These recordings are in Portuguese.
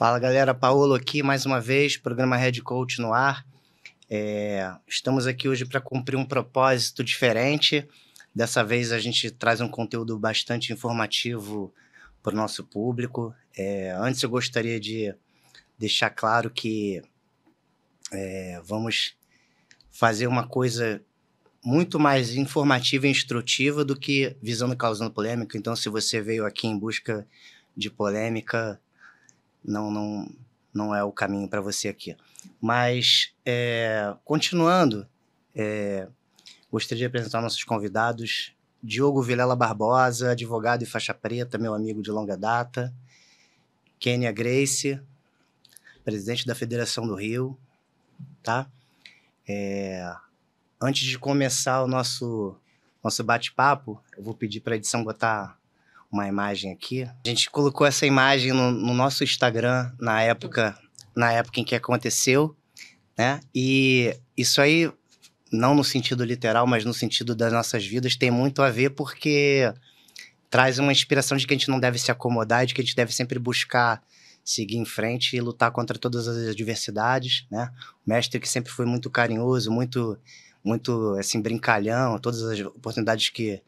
Fala galera, Paulo aqui mais uma vez, programa Red Coach no ar. É, estamos aqui hoje para cumprir um propósito diferente. Dessa vez a gente traz um conteúdo bastante informativo para o nosso público. É, antes eu gostaria de deixar claro que é, vamos fazer uma coisa muito mais informativa e instrutiva do que visando causando polêmica. Então, se você veio aqui em busca de polêmica, não, não, não é o caminho para você aqui. Mas, é, continuando, é, gostaria de apresentar nossos convidados. Diogo Vilela Barbosa, advogado e faixa preta, meu amigo de longa data. Kênia Grace, presidente da Federação do Rio, tá? É, antes de começar o nosso, nosso bate-papo, eu vou pedir para a edição botar uma imagem aqui. A gente colocou essa imagem no, no nosso Instagram na época, na época em que aconteceu, né? E isso aí, não no sentido literal, mas no sentido das nossas vidas, tem muito a ver porque traz uma inspiração de que a gente não deve se acomodar, de que a gente deve sempre buscar seguir em frente e lutar contra todas as adversidades, né? O mestre que sempre foi muito carinhoso, muito muito assim brincalhão, todas as oportunidades que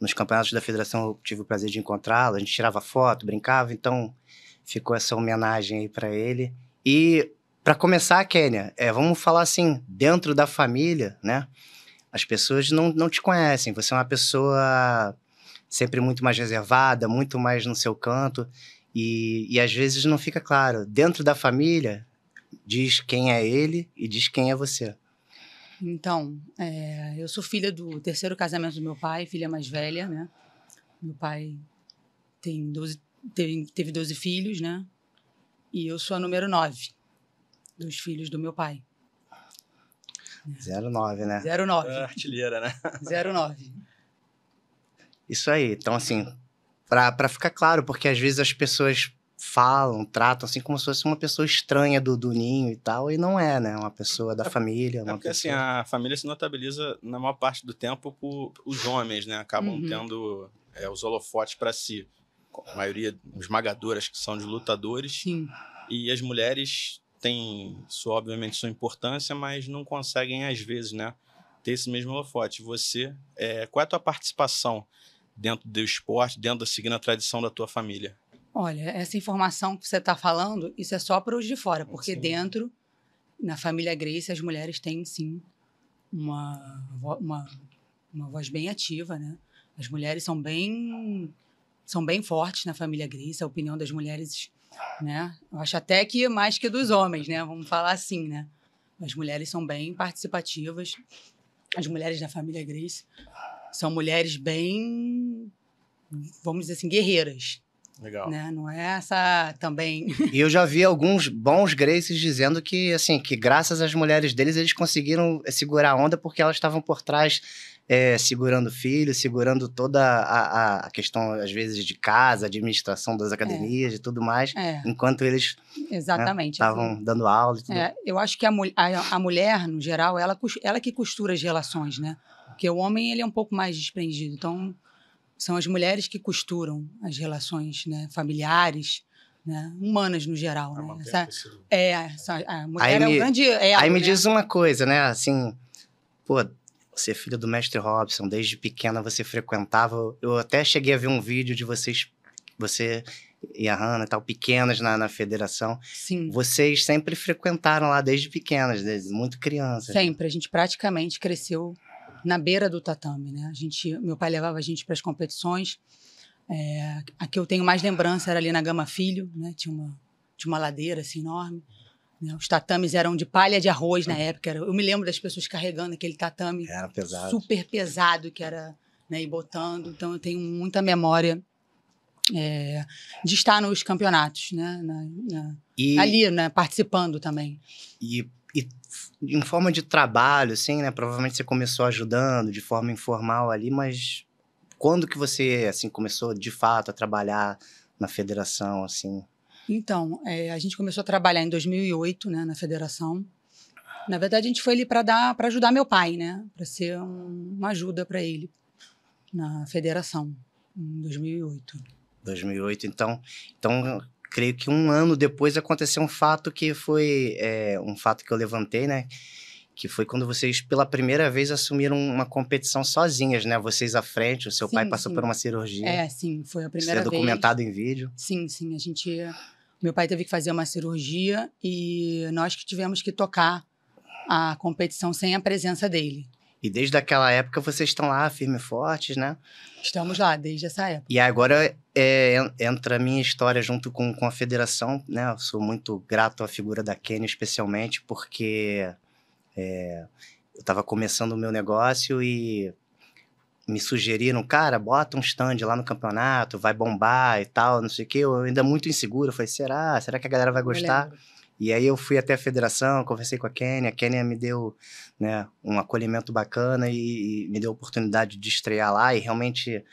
nos campeonatos da federação eu tive o prazer de encontrá-lo, a gente tirava foto, brincava, então ficou essa homenagem aí para ele. E para começar, Kênia, é, vamos falar assim, dentro da família, né? As pessoas não, não te conhecem, você é uma pessoa sempre muito mais reservada, muito mais no seu canto, e, e às vezes não fica claro. Dentro da família, diz quem é ele e diz quem é você. Então, é, eu sou filha do terceiro casamento do meu pai, filha mais velha, né? Meu pai tem 12, teve, teve 12 filhos, né? E eu sou a número 9 dos filhos do meu pai. 09, né? 09. É ah, artilheira, né? 09. Isso aí. Então, assim, para ficar claro, porque às vezes as pessoas falam, tratam assim como se fosse uma pessoa estranha do, do ninho e tal, e não é, né? Uma pessoa da é, família. É uma é porque assim, pessoa... assim, a família se notabiliza na maior parte do tempo por os homens, né? Acabam uhum. tendo é, os holofotes para si. A maioria esmagadoras que são de lutadores. Sim. E as mulheres têm, sua, obviamente, sua importância, mas não conseguem, às vezes, né? Ter esse mesmo holofote. Você, é, qual é a tua participação dentro do esporte, dentro da seguindo a tradição da tua família? Olha, essa informação que você está falando, isso é só para os de fora, porque sim. dentro, na família Grace, as mulheres têm sim uma, uma, uma voz bem ativa, né? As mulheres são bem são bem fortes na família Grace, a opinião das mulheres, né? Eu acho até que mais que dos homens, né? Vamos falar assim, né? As mulheres são bem participativas. As mulheres da família Grace são mulheres bem, vamos dizer assim, guerreiras Legal. Né? Não é essa também. E eu já vi alguns bons Graces dizendo que, assim, que graças às mulheres deles, eles conseguiram segurar a onda porque elas estavam por trás é, segurando filhos filho, segurando toda a, a, questão, às vezes, de casa, administração das é. academias é. e tudo mais, é. enquanto eles né, estavam né, assim. dando aula. É, eu acho que a, a, a, mulher, no geral, ela, ela que costura as relações, né? Porque o homem ele é um pouco mais desprendido, então são as mulheres que costuram as relações né, familiares, né, humanas no geral. Né? Essa, é, essa, a mulher aí é me, grande elo, é Aí me né? diz uma coisa, né? Assim, pô, você é filho do mestre Robson, desde pequena você frequentava. Eu até cheguei a ver um vídeo de vocês, você e a Hanna e tal, pequenas na, na federação. Sim. Vocês sempre frequentaram lá desde pequenas, desde muito criança. Né? Sempre, a gente praticamente cresceu na beira do tatame, né? A gente, meu pai levava a gente para as competições. É, a que eu tenho mais lembrança era ali na Gama Filho, né? Tinha uma, tinha uma ladeira assim enorme. Né? Os tatames eram de palha de arroz na uhum. época. Era, eu me lembro das pessoas carregando aquele tatame pesado. super pesado que era, né? E botando. Então eu tenho muita memória é, de estar nos campeonatos, né? Na, na, e, ali, né? Participando também. E e em forma de trabalho, assim, né? Provavelmente você começou ajudando de forma informal ali, mas quando que você, assim, começou de fato a trabalhar na federação, assim? Então, é, a gente começou a trabalhar em 2008, né, na federação. Na verdade, a gente foi ali para dar, para ajudar meu pai, né, para ser um, uma ajuda para ele na federação em 2008. 2008, então, então creio que um ano depois aconteceu um fato que foi é, um fato que eu levantei, né? Que foi quando vocês pela primeira vez assumiram uma competição sozinhas, né? Vocês à frente, o seu sim, pai passou sim. por uma cirurgia. É, sim, foi a é primeira Isso vez. é documentado em vídeo. Sim, sim, a gente, meu pai teve que fazer uma cirurgia e nós que tivemos que tocar a competição sem a presença dele. E desde aquela época vocês estão lá firmes e fortes, né? Estamos lá desde essa época. E agora é, entra a minha história junto com, com a federação, né? Eu sou muito grato à figura da Kênia, especialmente porque é, eu estava começando o meu negócio e me sugeriram, cara, bota um stand lá no campeonato, vai bombar e tal, não sei o quê. Eu ainda muito inseguro, falei, será? Será que a galera vai gostar? E aí eu fui até a federação, conversei com a Kênia, a Kênia me deu né, um acolhimento bacana e, e me deu a oportunidade de estrear lá e realmente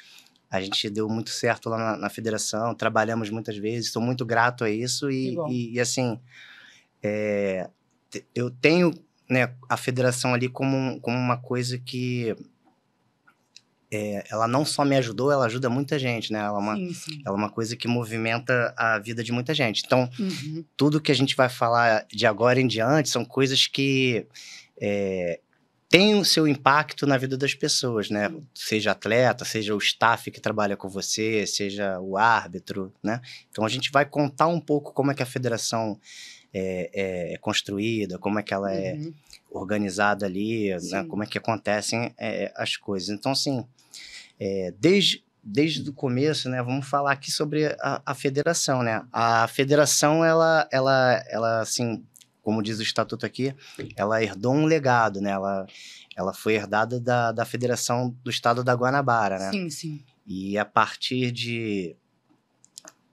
a gente deu muito certo lá na, na federação, trabalhamos muitas vezes, estou muito grato a isso e, e, e assim, é, eu tenho né, a federação ali como, como uma coisa que é, ela não só me ajudou, ela ajuda muita gente, né? Ela é uma, sim, sim. Ela é uma coisa que movimenta a vida de muita gente. Então, uhum. tudo que a gente vai falar de agora em diante são coisas que é, têm o seu impacto na vida das pessoas, né? Uhum. Seja atleta, seja o staff que trabalha com você, seja o árbitro, né? Então, a gente vai contar um pouco como é que a federação é, é, é construída, como é que ela é uhum. é organizada ali, né? como é que acontecem é, as coisas. Então, assim, é, desde, desde o começo, né? Vamos falar aqui sobre a, a, federação, né? A federação, ela, ela, ela, assim, como diz o estatuto aqui, ela herdou um legado, né? Ela, ela foi herdada da, da federação do estado da Guanabara, né? Sim, sim. E a partir de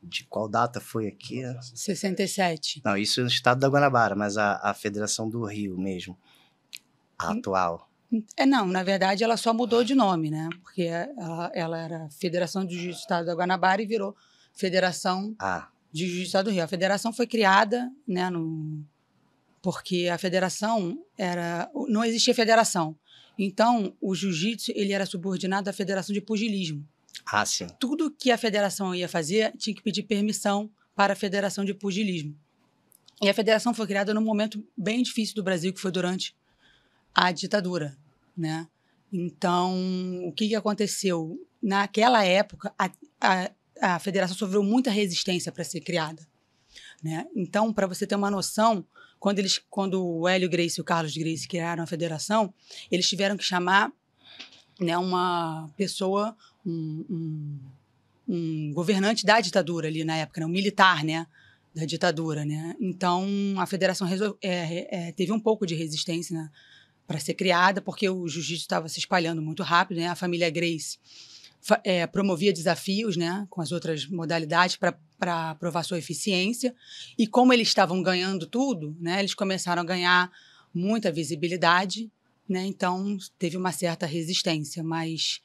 de qual data foi aqui? 67. Não, isso é no estado da Guanabara, mas a, a Federação do Rio mesmo, a atual. É, não, na verdade ela só mudou de nome, né? Porque ela, ela era Federação de Jiu-Jitsu do Estado da Guanabara e virou Federação ah. de Jiu-Jitsu do Estado do Rio. A federação foi criada, né, no... porque a federação era. Não existia federação. Então, o jiu-jitsu ele era subordinado à Federação de Pugilismo. Ah, sim. Tudo que a federação ia fazer tinha que pedir permissão para a Federação de Pugilismo. E a federação foi criada num momento bem difícil do Brasil, que foi durante a ditadura né? Então, o que, que aconteceu? Naquela época, a, a, a federação sofreu muita resistência para ser criada. Né? Então, para você ter uma noção, quando, eles, quando o Hélio Grace e o Carlos Grace criaram a federação, eles tiveram que chamar né, uma pessoa, um, um, um governante da ditadura ali na época, né? um militar, né? da ditadura, né? Então a federação é, é, teve um pouco de resistência né? para ser criada, porque o jiu-jitsu estava se espalhando muito rápido, né? A família Grace é, promovia desafios, né, com as outras modalidades para provar sua eficiência. E como eles estavam ganhando tudo, né, eles começaram a ganhar muita visibilidade, né? Então teve uma certa resistência, mas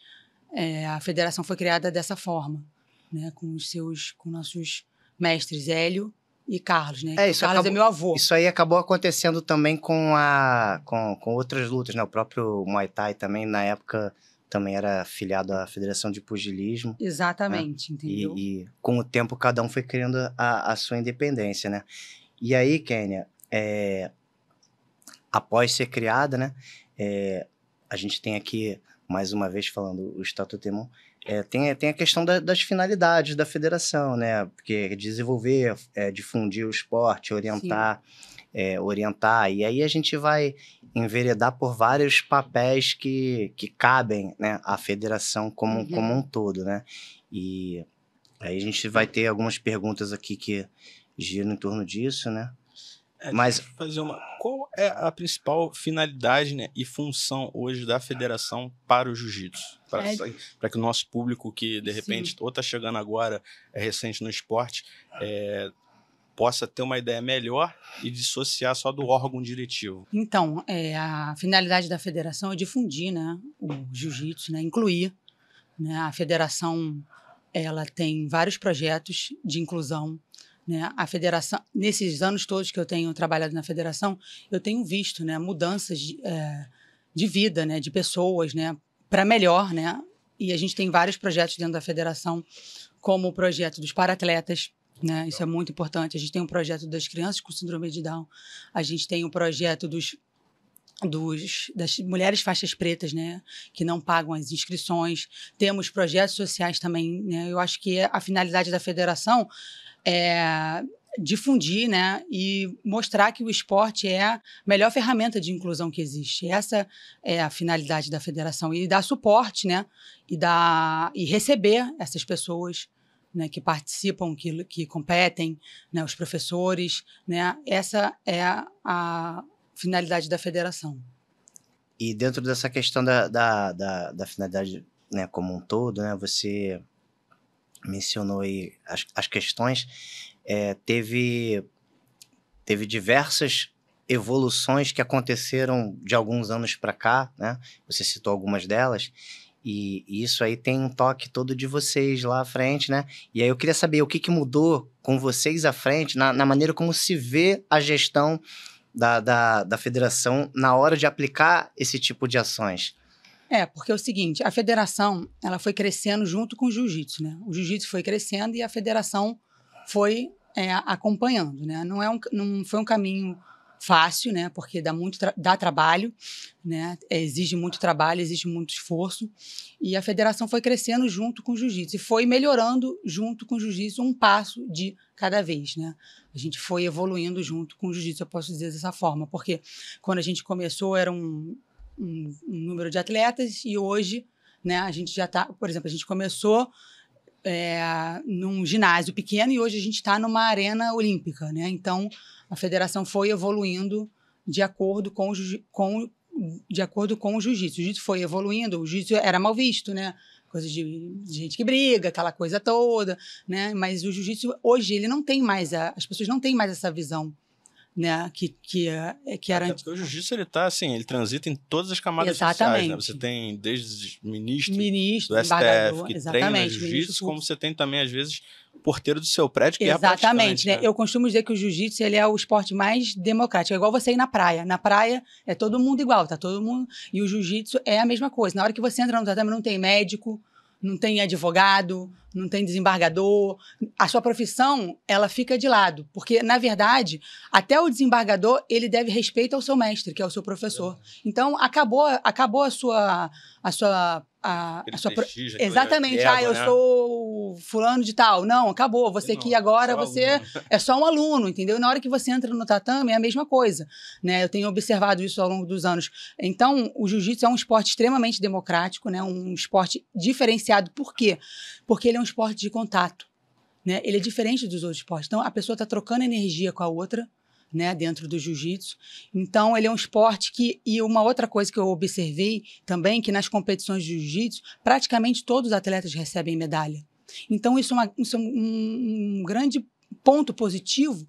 é, a federação foi criada dessa forma, né? Com os seus, com nossos mestres Hélio e Carlos, né? É, isso Carlos é acabou, é meu avô. Isso aí acabou acontecendo também com, a, com, com outras lutas, né? O próprio Muay Thai também, na época, também era filiado à Federação de Pugilismo. Né? Exatamente, né? entendeu? E, e, com o tempo cada um foi criando a, a sua independência, né? E aí, Kênia, é, após ser criada, né? É, a gente tem aqui, mais uma vez falando o Estatuto Temon, é, tem, tem a questão da, das finalidades da federação, né? Porque desenvolver, é, difundir o esporte, orientar, é, orientar. E aí a gente vai enveredar por vários papéis que, que cabem né, à federação como, uhum. como um todo, né? E aí a gente vai ter algumas perguntas aqui que giram em torno disso, né? É, Mas fazer uma. Qual é a principal finalidade né, e função hoje da federação para o jiu-jitsu? Para é. que o nosso público que de repente Sim. ou está chegando agora, é recente no esporte, é, possa ter uma ideia melhor e dissociar só do órgão diretivo. Então, é, a finalidade da federação é difundir né, o jiu-jitsu, né, incluir. Né, a federação ela tem vários projetos de inclusão né? A federação, nesses anos todos que eu tenho trabalhado na federação, eu tenho visto né, mudanças de, é, de vida, né, de pessoas, né, para melhor, né? E a gente tem vários projetos dentro da federação, como o projeto dos paratletas, né? Isso é muito importante. A gente tem um projeto das crianças com síndrome de Down, a gente tem o um projeto dos dos, das mulheres faixas pretas, né, que não pagam as inscrições. Temos projetos sociais também, né? Eu acho que a finalidade da federação é, difundir né, e mostrar que o esporte é a melhor ferramenta de inclusão que existe. Essa é a finalidade da federação e dar suporte né, e, dar, e receber essas pessoas né, que participam, que, que competem, né, os professores. Né, essa é a finalidade da federação. E dentro dessa questão da, da, da, da finalidade né, como um todo, né, você mencionou aí as, as questões, é, teve, teve diversas evoluções que aconteceram de alguns anos para cá, né? Você citou algumas delas. E, isso aí tem um toque todo de vocês lá à frente, né? E aí eu queria saber o que, que mudou com vocês à frente, na, na maneira como se vê a gestão da, da, da federação na hora de aplicar esse tipo de ações. É, porque é o seguinte, a federação, ela foi crescendo junto com o jiu-jitsu, né? O jiu-jitsu foi crescendo e a federação foi é, acompanhando, né? Não, é um, não foi um caminho fácil, né? Porque dá muito tra dá trabalho, né? É, exige muito trabalho, exige muito esforço. E a federação foi crescendo junto com o jiu-jitsu e foi melhorando junto com o jiu-jitsu um passo de cada vez, né? A gente foi evoluindo junto com o jiu-jitsu, eu posso dizer dessa forma, porque quando a gente começou eram um, um número de atletas e hoje, né, a gente já está, por exemplo, a gente começou é, num ginásio pequeno e hoje a gente está numa arena olímpica, né? Então a federação foi evoluindo de acordo com, com de acordo com o jiu-jitsu. O jiu-jitsu foi evoluindo, o jiu-jitsu era mal visto, né? Coisa de, de, gente que briga, aquela coisa toda, né? Mas o jiu-jitsu hoje ele não tem mais a, as pessoas não têm mais essa visão né, que, que, é, é, que era... Até o jiu-jitsu ele tá assim, ele transita em todas as camadas Exatamente. sociais, né? Você tem desde ministro, ministro do STF, que treina jiu-jitsu, como você tem também, às vezes, porteiro do seu prédio, que é Exatamente, é né? né? Eu costumo dizer que o jiu-jitsu, ele é o esporte mais democrático, é igual você ir na praia. Na praia é todo mundo igual, tá todo mundo... E o jiu-jitsu é a mesma coisa. Na hora que você entra no tatame, não tem médico, não tem advogado, não tem desembargador. A sua profissão, ela fica de lado, porque na verdade, até o desembargador, ele deve respeito ao seu mestre, que é o seu professor. Então, acabou, acabou a sua a sua a, a sua. Pro... Exatamente. Pega, ah, eu né? sou fulano de tal. Não, acabou. Você não, aqui agora, você aluno. é só um aluno, entendeu? E na hora que você entra no tatame, é a mesma coisa. Né? Eu tenho observado isso ao longo dos anos. Então, o jiu-jitsu é um esporte extremamente democrático, né? um esporte diferenciado. Por quê? Porque ele é um esporte de contato. Né? Ele é diferente dos outros esportes. Então, a pessoa está trocando energia com a outra né, dentro do jiu-jitsu. Então, ele é um esporte que. E uma outra coisa que eu observei também, que nas competições de jiu-jitsu, praticamente todos os atletas recebem medalha. Então, isso é, uma, isso é um, um grande ponto positivo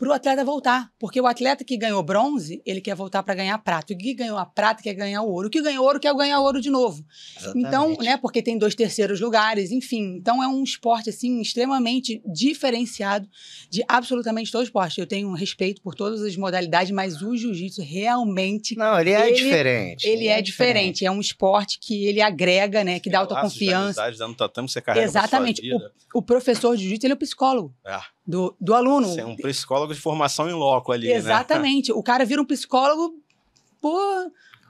para o atleta voltar. Porque o atleta que ganhou bronze, ele quer voltar para ganhar prata. O que ganhou a prata quer ganhar o ouro. O que ganhou ouro quer ganhar ouro de novo. Exatamente. Então, né, porque tem dois terceiros lugares, enfim. Então é um esporte assim extremamente diferenciado de absolutamente todo esporte. Eu tenho respeito por todas as modalidades, mas o jiu-jitsu realmente Não, ele é ele, diferente. Ele, é ele é, é diferente. diferente. É um esporte que ele agrega, né, que dá autoconfiança. Dando tatame, você carrega Exatamente. O, o, professor de jiu-jitsu, ele é o psicólogo. É do, do aluno. Você é um psicólogo de formação em loco ali, né? Exatamente. Né? O cara vira um psicólogo pô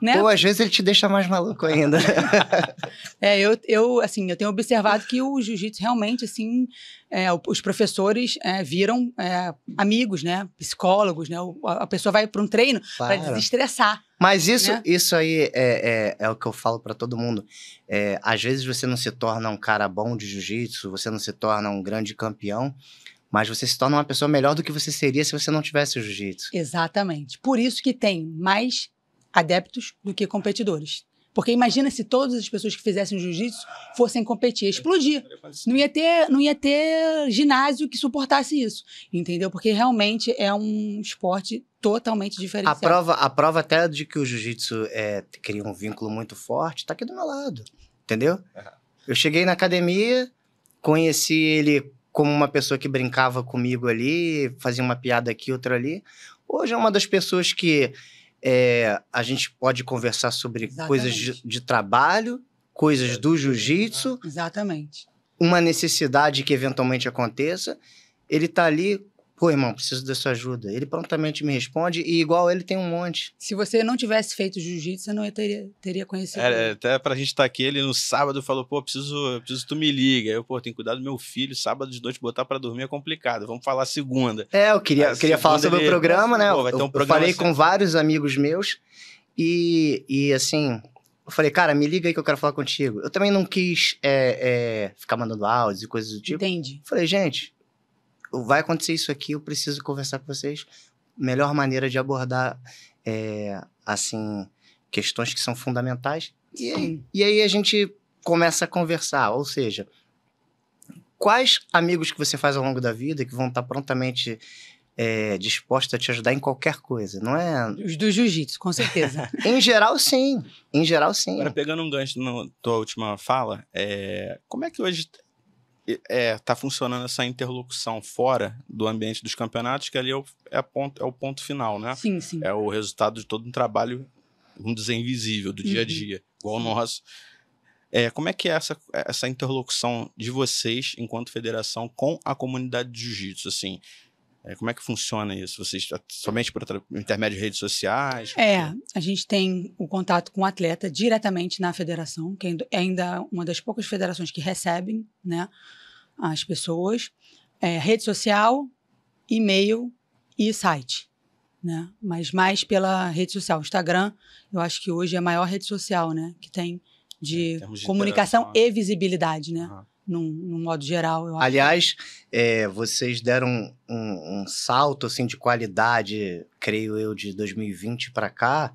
Né? Ou às vezes ele te deixa mais maluco ainda. é, eu, eu, assim, eu tenho observado que o jiu-jitsu realmente, assim, é, os professores é, viram é, amigos, né? Psicólogos, né? O, a pessoa vai para um treino claro. para desestressar. Mas isso, né? isso aí é, é, é o que eu falo para todo mundo. É, às vezes você não se torna um cara bom de jiu-jitsu, você não se torna um grande campeão, mas você se torna uma pessoa melhor do que você seria se você não tivesse o jiu-jitsu. Exatamente. Por isso que tem mais adeptos do que competidores. Porque imagina se todas as pessoas que fizessem jiu-jitsu fossem competir, explodir. Não ia ter, não ia ter ginásio que suportasse isso, entendeu? Porque realmente é um esporte totalmente diferente. A prova, a prova até de que o jiu-jitsu é, cria um vínculo muito forte, está aqui do meu lado, entendeu? Eu cheguei na academia, conheci ele como uma pessoa que brincava comigo ali, fazia uma piada aqui, outra ali. Hoje é uma das pessoas que é, a gente pode conversar sobre Exatamente. coisas de, de, trabalho, coisas do jiu-jitsu. Exatamente. Uma necessidade que eventualmente aconteça. Ele está ali Pô, irmão, preciso da sua ajuda. Ele prontamente me responde e igual ele tem um monte. Se você não tivesse feito jiu-jitsu, você não teria, teria conhecido. É, ele. até pra gente estar tá aqui, ele no sábado falou, pô, preciso, preciso tu me liga. Eu, pô, tenho que cuidar do meu filho, sábado de noite botar para dormir é complicado. Vamos falar segunda. É, eu queria, eu queria falar sobre ele... o programa, né? Pô, vai ter um eu, programa eu falei assim... com vários amigos meus e, e assim, eu falei, cara, me liga aí que eu quero falar contigo. Eu também não quis é, é, ficar mandando áudios e coisas do tipo. Entendi. Falei, gente, vai acontecer isso aqui, eu preciso conversar com vocês. Melhor maneira de abordar, é, assim, questões que são fundamentais. E aí, e aí a gente começa a conversar, ou seja, quais amigos que você faz ao longo da vida que vão estar prontamente é, dispostos a te ajudar em qualquer coisa, não é? Os do jiu-jitsu, com certeza. em geral, sim. Em geral, sim. Agora, pegando um gancho na tua última fala, é... como é que hoje é, tá funcionando essa interlocução fora do ambiente dos campeonatos, que ali é o, é, ponto, é o ponto final, né? Sim, sim. É o resultado de todo um trabalho, um dizer, invisível, do dia a uhum. dia, igual o nosso. É, como é que é essa, essa interlocução de vocês, enquanto federação, com a comunidade de jiu-jitsu? Assim, é, como é que funciona isso? Vocês somente por intermédio de redes sociais? É, é, a gente tem o contato com o atleta diretamente na federação, que é ainda uma das poucas federações que recebem né, as pessoas. É, rede social, e-mail e site. Né? Mas mais pela rede social. Instagram, eu acho que hoje é a maior rede social, né? Que tem de, é, de comunicação e visibilidade, né? Uhum num, num modo geral. Eu acho. Aliás, é, vocês deram um, um, salto assim de qualidade, creio eu, de 2020 para cá,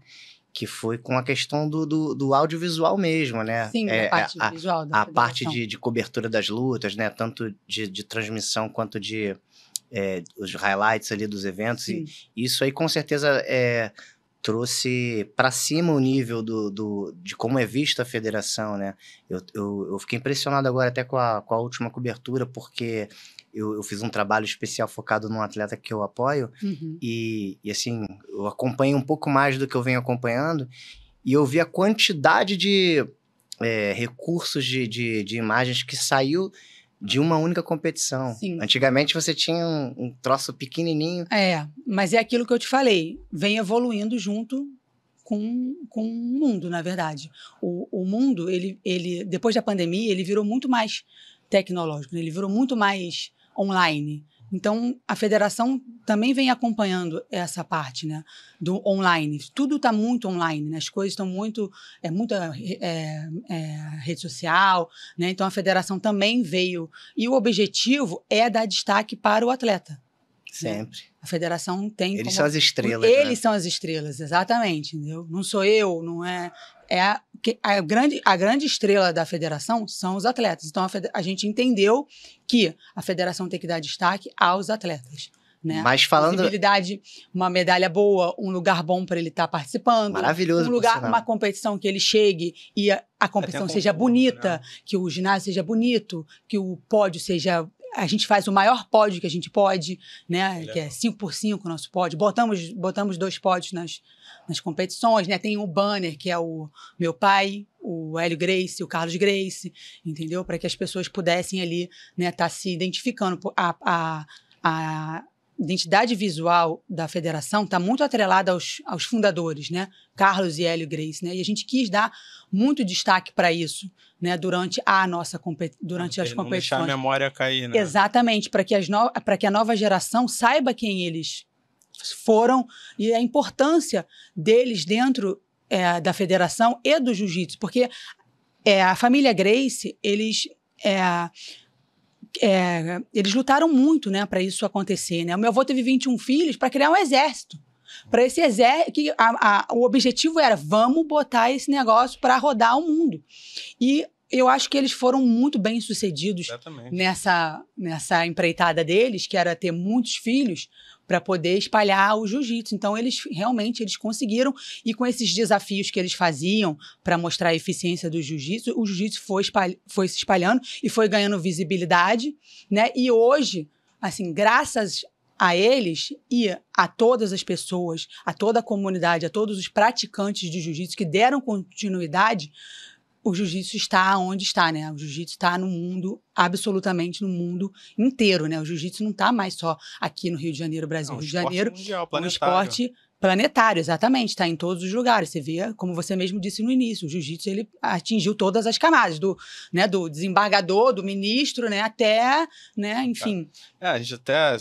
que foi com a questão do, do, do audiovisual mesmo, né? Sim, é, a é, parte a, visual da A parte de, de, cobertura das lutas, né? Tanto de, de transmissão quanto de é, os highlights ali dos eventos. Sim. E isso aí com certeza é trouxe para cima o nível do, do, de como é vista a federação, né? Eu, eu, eu fiquei impressionado agora até com a, com a última cobertura, porque eu, eu, fiz um trabalho especial focado num atleta que eu apoio uhum. e, e, assim, eu acompanho um pouco mais do que eu venho acompanhando e eu vi a quantidade de é, recursos de, de, de imagens que saiu de uma única competição. Sim. Antigamente você tinha um, um, troço pequenininho. É, mas é aquilo que eu te falei, vem evoluindo junto com, com o mundo, na verdade. O, o mundo, ele, ele, depois da pandemia, ele virou muito mais tecnológico, né? ele virou muito mais online. Então, a federação também vem acompanhando essa parte, né, do online. Tudo está muito online, né? as coisas estão muito, é muita é, é, rede social, né? Então, a federação também veio e o objetivo é dar destaque para o atleta. Né. Sempre. Né? A federação tem. Eles como... são as estrelas. Eles né? são as estrelas, exatamente. Entendeu? Não sou eu, não é. É que a grande, a grande estrela da federação são os atletas. Então a, a gente entendeu que a federação tem que dar destaque aos atletas. Né? Mas falando possibilidade, uma medalha boa, um lugar bom para ele estar tá participando, maravilhoso, um lugar, uma competição que ele chegue e a, a competição seja né? bonita, né? que o ginásio seja bonito, que o pódio seja a gente faz o maior pódio que a gente pode, né? Legal. Que é 5 por 5 o nosso pódio. Botamos, botamos dois pódios nas, nas competições, né? Tem o banner, que é o meu pai, o Hélio Grace, o Carlos Grace, entendeu? Para que as pessoas pudessem ali, né, estar tá se identificando. a, a, a identidade visual da federação está muito atrelada aos, aos fundadores, né? Carlos e Hélio Grace, né? E a gente quis dar muito destaque para isso, né? Durante a nossa durante as competições. Não deixar a memória cair, né? Exatamente, para que as para que a nova geração saiba quem eles foram e a importância deles dentro é, da federação e do jiu-jitsu, porque é, a família Grace eles é, é, eles lutaram muito, né, para isso acontecer, né? O meu avô teve 21 filhos para criar um exército. Para esse exército, que a, a, o objetivo era vamos botar esse negócio para rodar o mundo. E eu acho que eles foram muito bem sucedidos nessa, nessa empreitada deles, que era ter muitos filhos, para poder espalhar o jiu-jitsu. Então eles realmente eles conseguiram e com esses desafios que eles faziam para mostrar a eficiência do jiu-jitsu, o jiu-jitsu foi, foi se espalhando e foi ganhando visibilidade, né? E hoje, assim, graças a eles e a todas as pessoas, a toda a comunidade, a todos os praticantes de jiu-jitsu que deram continuidade, o jiu-jitsu está onde está, né? O jiu-jitsu está no mundo, absolutamente no mundo inteiro, né? O jiu-jitsu não está mais só aqui no Rio de Janeiro, Brasil. Rio de Janeiro mundial, é um esporte planetário, exatamente, está em todos os lugares. Você vê, como você mesmo disse no início, o jiu-jitsu ele atingiu todas as camadas, do, né, do desembargador, do ministro, né, até, né, é. enfim. É, a gente até,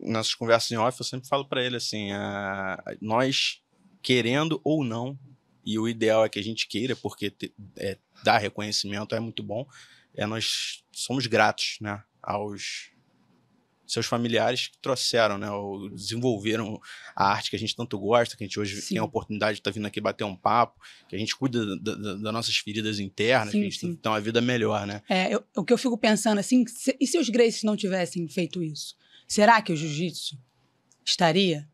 nas conversas em off, eu sempre falo para ele assim, é, nós, querendo ou não, e o ideal é que a gente queira, porque te, é, dar reconhecimento é muito bom, é nós somos gratos né, aos seus familiares que trouxeram, né, ou desenvolveram a arte que a gente tanto gosta, que a gente hoje sim. tem a oportunidade de estar tá vindo aqui bater um papo, que a gente cuida da, das nossas feridas internas, sim, que a gente tem tem uma vida melhor, né? É, eu, o que eu fico pensando assim, se, e se os Graces não tivessem feito isso? Será que o jiu-jitsu estaria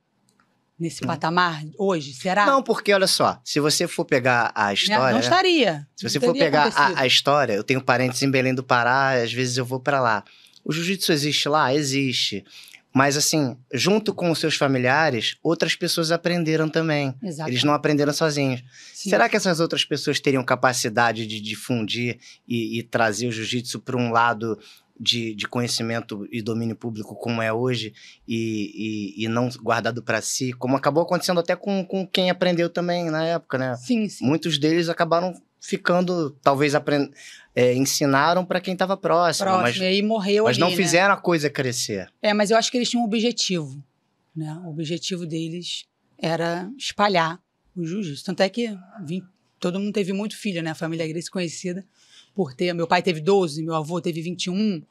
nesse uhum. patamar hoje? Será? Não, porque olha só, se você for pegar a história. Não estaria. Se você for pegar a, a, história, eu tenho parentes em Belém do Pará, às vezes eu vou para lá. O jiu-jitsu existe lá? Existe. Mas, assim, junto com os seus familiares, outras pessoas aprenderam também. Exato. Eles não aprenderam sozinhos. Sim. Será que essas outras pessoas teriam capacidade de difundir e, e trazer o jiu-jitsu para um lado de, de conhecimento e domínio público como é hoje e, e, e não guardado para si, como acabou acontecendo até com, com quem aprendeu também na época, né? Sim, sim. Muitos deles acabaram ficando, talvez aprend... É, ensinaram para quem estava próximo, próximo, mas, e aí morreu mas ali, não né? fizeram né? a coisa crescer. É, mas eu acho que eles tinham um objetivo, né? O objetivo deles era espalhar o jiu Tanto é que vim, todo mundo teve muito filho, né? A família Grace conhecida por ter. Meu pai teve 12, meu avô teve 21,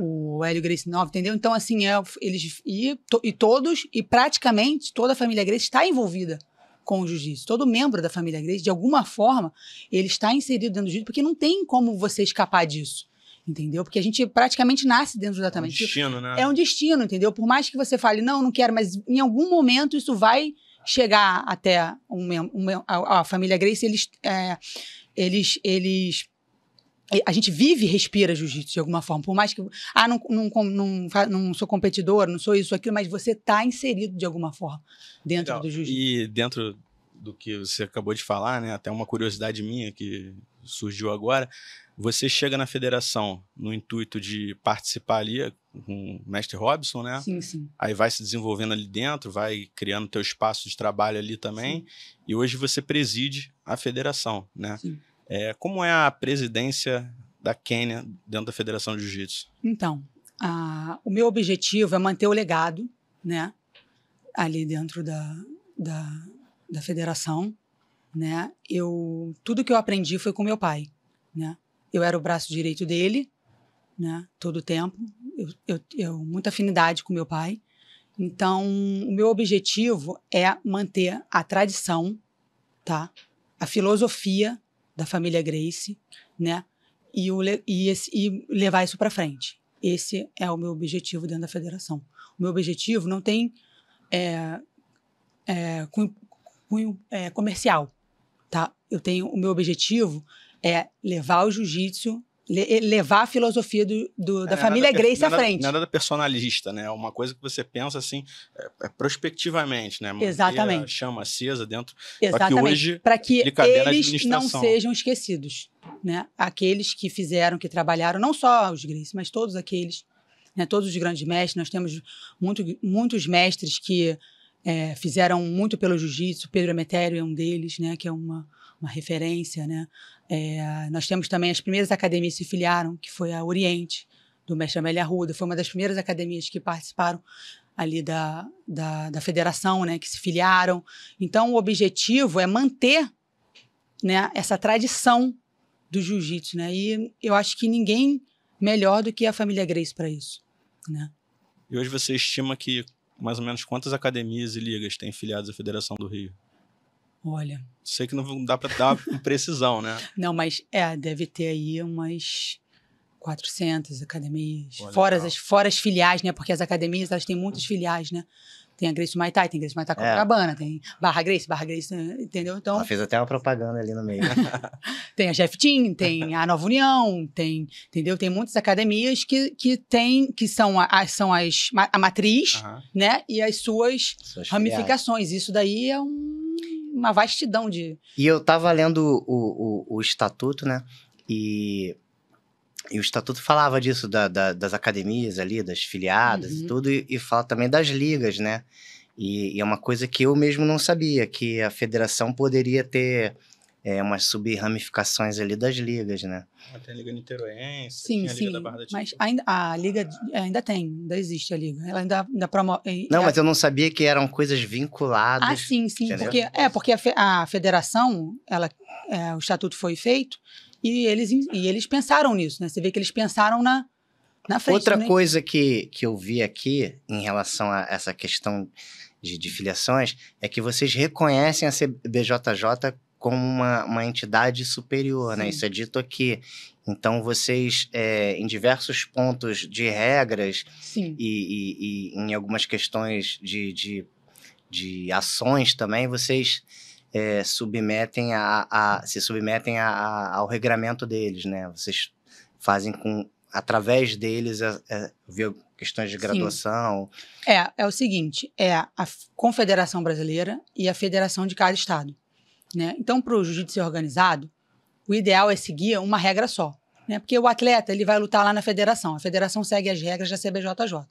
o Hélio Grace 9, entendeu? Então, assim, é, eles. E, to, e todos, e praticamente toda a família Grace está envolvida com o jiu-jitsu. Todo membro da família Grace, de alguma forma, ele está inserido dentro do jiu-jitsu, porque não tem como você escapar disso. Entendeu? Porque a gente praticamente nasce dentro do tratamento. É um destino, né? É um destino, entendeu? Por mais que você fale, não, não quero, mas em algum momento isso vai chegar até um, um, a, a, família Grace, eles, é, eles, eles a gente vive e respira jiu-jitsu de alguma forma. Por mais que, ah, não, não, não, não sou competidor, não sou isso, aquilo, mas você está inserido de alguma forma dentro do jiu-jitsu. E dentro do que você acabou de falar, né, até uma curiosidade minha que surgiu agora, você chega na federação no intuito de participar ali com o mestre Robson, né? Sim, sim. Aí vai se desenvolvendo ali dentro, vai criando teu espaço de trabalho ali também. Sim. E hoje você preside a federação, né? Sim. É, como é a presidência da Quênia dentro da Federação de Jiu-Jitsu? Então, a, o meu objetivo é manter o legado, né? Ali dentro da, da, da federação, né? Eu, tudo que eu aprendi foi com meu pai, né? Eu era o braço direito dele, né? Todo o tempo. Eu, eu, eu muita afinidade com meu pai. Então, o meu objetivo é manter a tradição, tá? A filosofia da família Grace, né? E, o, e, esse, e levar isso para frente. Esse é o meu objetivo dentro da federação. O meu objetivo não tem é, é, cunho, cunho é, comercial, tá? Eu tenho o meu objetivo é levar o jiu-jitsu eh, levar a filosofia do, do é, da é, família nada, Grace nada, à frente. Nada personalista, né? É uma coisa que você pensa assim, é, é prospectivamente, né? Manter Exatamente. chama acesa dentro. Exatamente. Para que hoje que eles não sejam esquecidos, né? Aqueles que fizeram, que trabalharam, não só os Grace, mas todos aqueles, né? todos os grandes mestres. Nós temos muito, muitos mestres que é, fizeram muito pelo jiu-jitsu. Pedro Emetério é um deles, né? Que é uma, uma referência, né? É, nós temos também as primeiras academias que se filiaram, que foi a Oriente, do mestre Amélia Arruda, foi uma das primeiras academias que participaram ali da, da, da federação, né, que se filiaram. Então, o objetivo é manter né, essa tradição do jiu-jitsu, né? E eu acho que ninguém melhor do que a família Grace para isso, né? E hoje você estima que mais ou menos quantas academias e ligas têm filiados à Federação do Rio? Olha. Sei que não dá para dar precisão, né? Não, mas é, deve ter aí umas 400 academias, Olha, fora as, fora as filiais, né? Porque as academias elas têm muitas filiais, né? Tem a Grace Maitai, tem a Grace Maitai é. Copacabana, é. tem Barra Grace, Barra Grace, entendeu? Então, Ela fez até uma propaganda ali no meio. tem a Jeff Team, tem a Nova União, tem, entendeu? Tem muitas academias que, que tem, que são a, a são as, a matriz, uh -huh. né? E as suas, suas ramificações. Filiais. Isso daí é um uma vastidão de. E eu tava lendo o, o, o estatuto, né? E, e o estatuto falava disso, da, da, das academias ali, das filiadas uhum. e tudo, e, e, fala também das ligas, né? E, e, é uma coisa que eu mesmo não sabia, que a federação poderia ter é, umas sub-ramificações ali das ligas, né? Ah, tem a Liga Niteroense, sim, a Liga da Barra da Tijuca. Mas ainda, a Liga é, ainda tem, ainda existe a Liga. Ela ainda, ainda promove... Não, é, mas eu não sabia que eram coisas vinculadas. Ah, sim, sim. Porque, é, porque a, fe, a federação, ela, é, o estatuto foi feito e eles, e eles pensaram nisso, né? Você vê que eles pensaram na, na frente. Outra né? coisa que, que eu vi aqui em relação a essa questão de, de filiações é que vocês reconhecem a CBJJ como uma, uma entidade superior, né? Sim. né? Isso é dito aqui. Então, vocês, é, em diversos pontos de regras e, e, e, em algumas questões de, de, de ações também, vocês é, submetem a, a, se submetem a, a, ao regramento deles, né? Vocês fazem com através deles é, é questões de graduação. É, é o seguinte, é a Confederação Brasileira e a Federação de cada estado. Né? Então, para o jiu-jitsu organizado, o ideal é seguir uma regra só. Né? Porque o atleta ele vai lutar lá na federação. A federação segue as regras da CBJJ.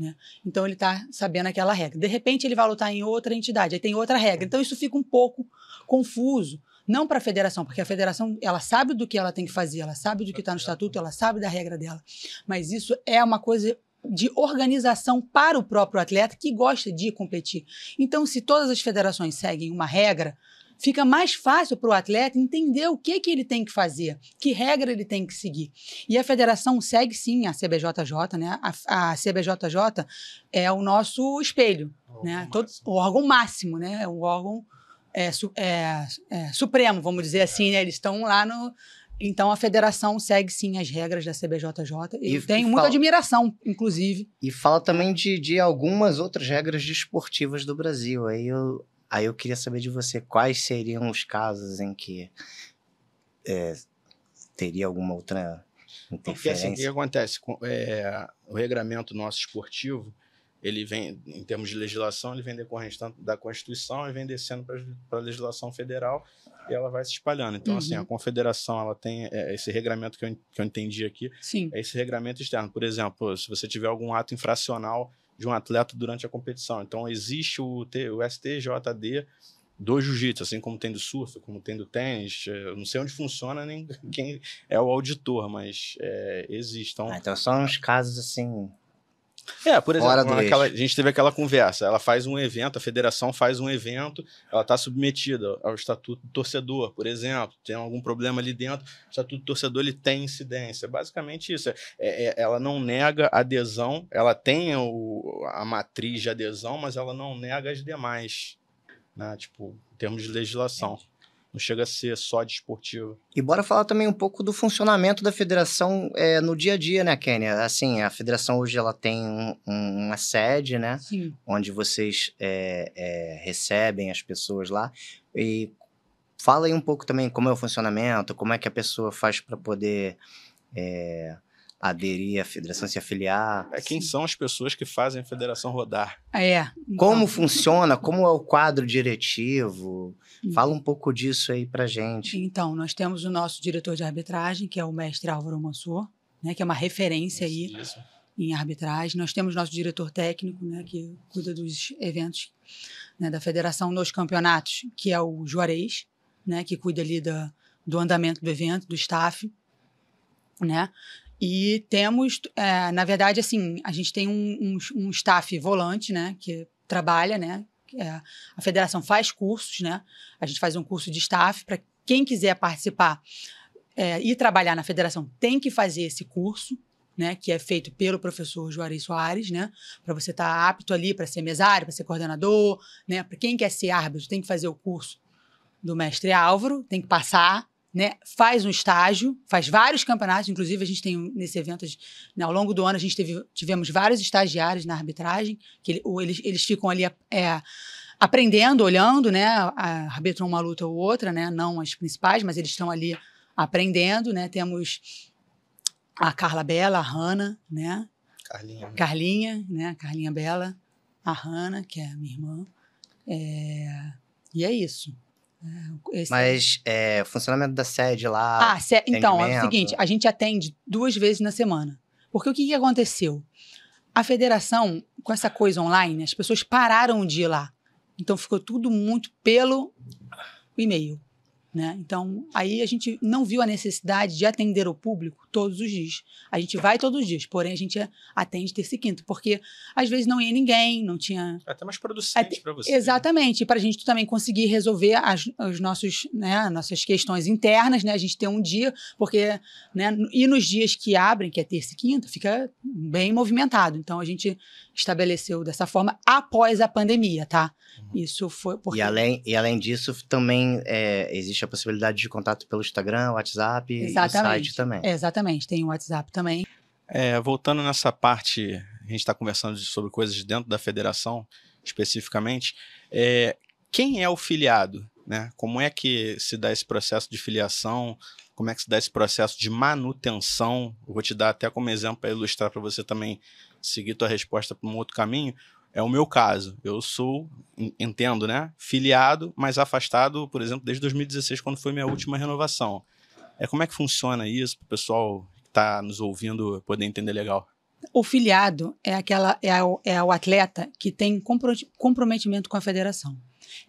Né? Então, ele está sabendo aquela regra. De repente, ele vai lutar em outra entidade, aí tem outra regra. Então, isso fica um pouco confuso. Não para a federação, porque a federação ela sabe do que ela tem que fazer, ela sabe do que está no estatuto, ela sabe da regra dela. Mas isso é uma coisa de organização para o próprio atleta que gosta de competir. Então, se todas as federações seguem uma regra, fica mais fácil para o atleta entender o que, que ele tem que fazer, que regra ele tem que seguir. E a federação segue sim a CBJJ, né? A, a CBJJ é o nosso espelho, o né? Todo, o órgão máximo, né? O órgão é, é, é, supremo, vamos dizer assim, né? Eles estão lá no. Então a federação segue sim as regras da CBJJ. Eu e, tenho e muita fala, admiração, inclusive. E fala também de, de algumas outras regras desportivas do Brasil. Aí eu Aí eu queria saber de você quais seriam os casos em que é, teria alguma outra interferência. Porque assim, o que acontece? É, o regramento nosso esportivo, ele vem, em termos de legislação, ele vem decorrente tanto da Constituição e vem descendo para a legislação federal e ela vai se espalhando. Então, assim, uhum. assim, a confederação, ela tem é, esse regramento que eu, que eu entendi aqui, Sim. é esse regramento externo. Por exemplo, se você tiver algum ato infracional de um atleta durante a competição. Então, existe o, T, o STJD do jiu-jitsu, assim como tem do surf, como tem do tênis. Eu não sei onde funciona nem quem é o auditor, mas é, existe. Então, ah, então são uns casos assim é, por exemplo, aquela, a gente teve aquela conversa. Ela faz um evento, a federação faz um evento, ela está submetida ao estatuto do torcedor, por exemplo. Tem algum problema ali dentro, o estatuto do torcedor ele tem incidência. É basicamente isso. É, é, ela não nega adesão, ela tem o, a matriz de adesão, mas ela não nega as demais, né? Tipo, em termos de legislação não chega a ser só desportiva. De e bora falar também um pouco do funcionamento da federação é, no dia a dia, né, Kênia? Assim, a federação hoje ela tem um, um, uma sede, né? Sim. Onde vocês é, é, recebem as pessoas lá. E fala aí um pouco também como é o funcionamento, como é que a pessoa faz para poder aderir à federação, se afiliar? É, quem são as pessoas que fazem a federação rodar? Ah, é. Como funciona? Como é o quadro diretivo? Hum. Fala um pouco disso aí pra gente. Então, nós temos o nosso diretor de arbitragem, que é o mestre Álvaro Mansur, né, que é uma referência isso, aí isso. em arbitragem. Nós temos nosso diretor técnico, né, que cuida dos eventos né, da federação nos campeonatos, que é o Juarez, né, que cuida ali da, do andamento do evento, do staff, né? E temos, é, na verdade, assim, a gente tem um, um, um staff volante, né, que trabalha, né, é, a federação faz cursos, né, a gente faz um curso de staff para quem quiser participar é, e trabalhar na federação tem que fazer esse curso, né, que é feito pelo professor Juarez Soares, né, para você estar tá apto ali para ser mesário, para ser coordenador, né, para quem quer ser árbitro tem que fazer o curso do mestre Álvaro, tem que passar, né, faz um estágio, faz vários campeonatos, inclusive a gente tem nesse evento, né, ao longo do ano a gente teve, tivemos vários estagiários na arbitragem, que ele, eles, eles ficam ali é, aprendendo, olhando, né, arbitram uma luta ou outra, né, não as principais, mas eles estão ali aprendendo, né, temos a Carla Bela, a Hanna, né, Carlinha, Carlinha né, Carlinha Bela, a Hanna, que é a minha irmã, é, e é isso. É, esse... Mas é, funcionamento da sede lá. Ah, se... então, é o seguinte: a gente atende duas vezes na semana. Porque o que, que aconteceu? A federação, com essa coisa online, as pessoas pararam de ir lá. Então ficou tudo muito pelo e-mail. Né? Então, aí a gente não viu a necessidade de atender o público todos os dias. A gente vai todos os dias, porém a gente atende terça e quinta, porque às vezes não ia ninguém, não tinha. Até mais produções para você. Né? Exatamente, né? para a gente também conseguir resolver as, as nossos, né, nossas questões internas, né? a gente tem um dia, porque. Né, e nos dias que abrem, que é terça e quinta, fica bem movimentado. Então a gente estabeleceu dessa forma após a pandemia, tá? Uhum. Isso foi porque... E além, e além disso, também é, existe a possibilidade de contato pelo Instagram, WhatsApp Exatamente. e site também. Exatamente, tem o WhatsApp também. É, voltando nessa parte, a gente está conversando sobre coisas dentro da federação, especificamente. É, quem é o filiado? Né? Como é que se dá esse processo de filiação? Como é que se dá esse processo de manutenção? Eu vou te dar até como exemplo para ilustrar para você também seguir tua resposta para um outro caminho, é o meu caso. Eu sou, entendo, né? Filiado, mas afastado, por exemplo, desde 2016, quando foi minha última renovação. É como é que funciona isso para o pessoal que está nos ouvindo poder entender legal? O filiado é aquela é o, é o atleta que tem comprometimento com a federação.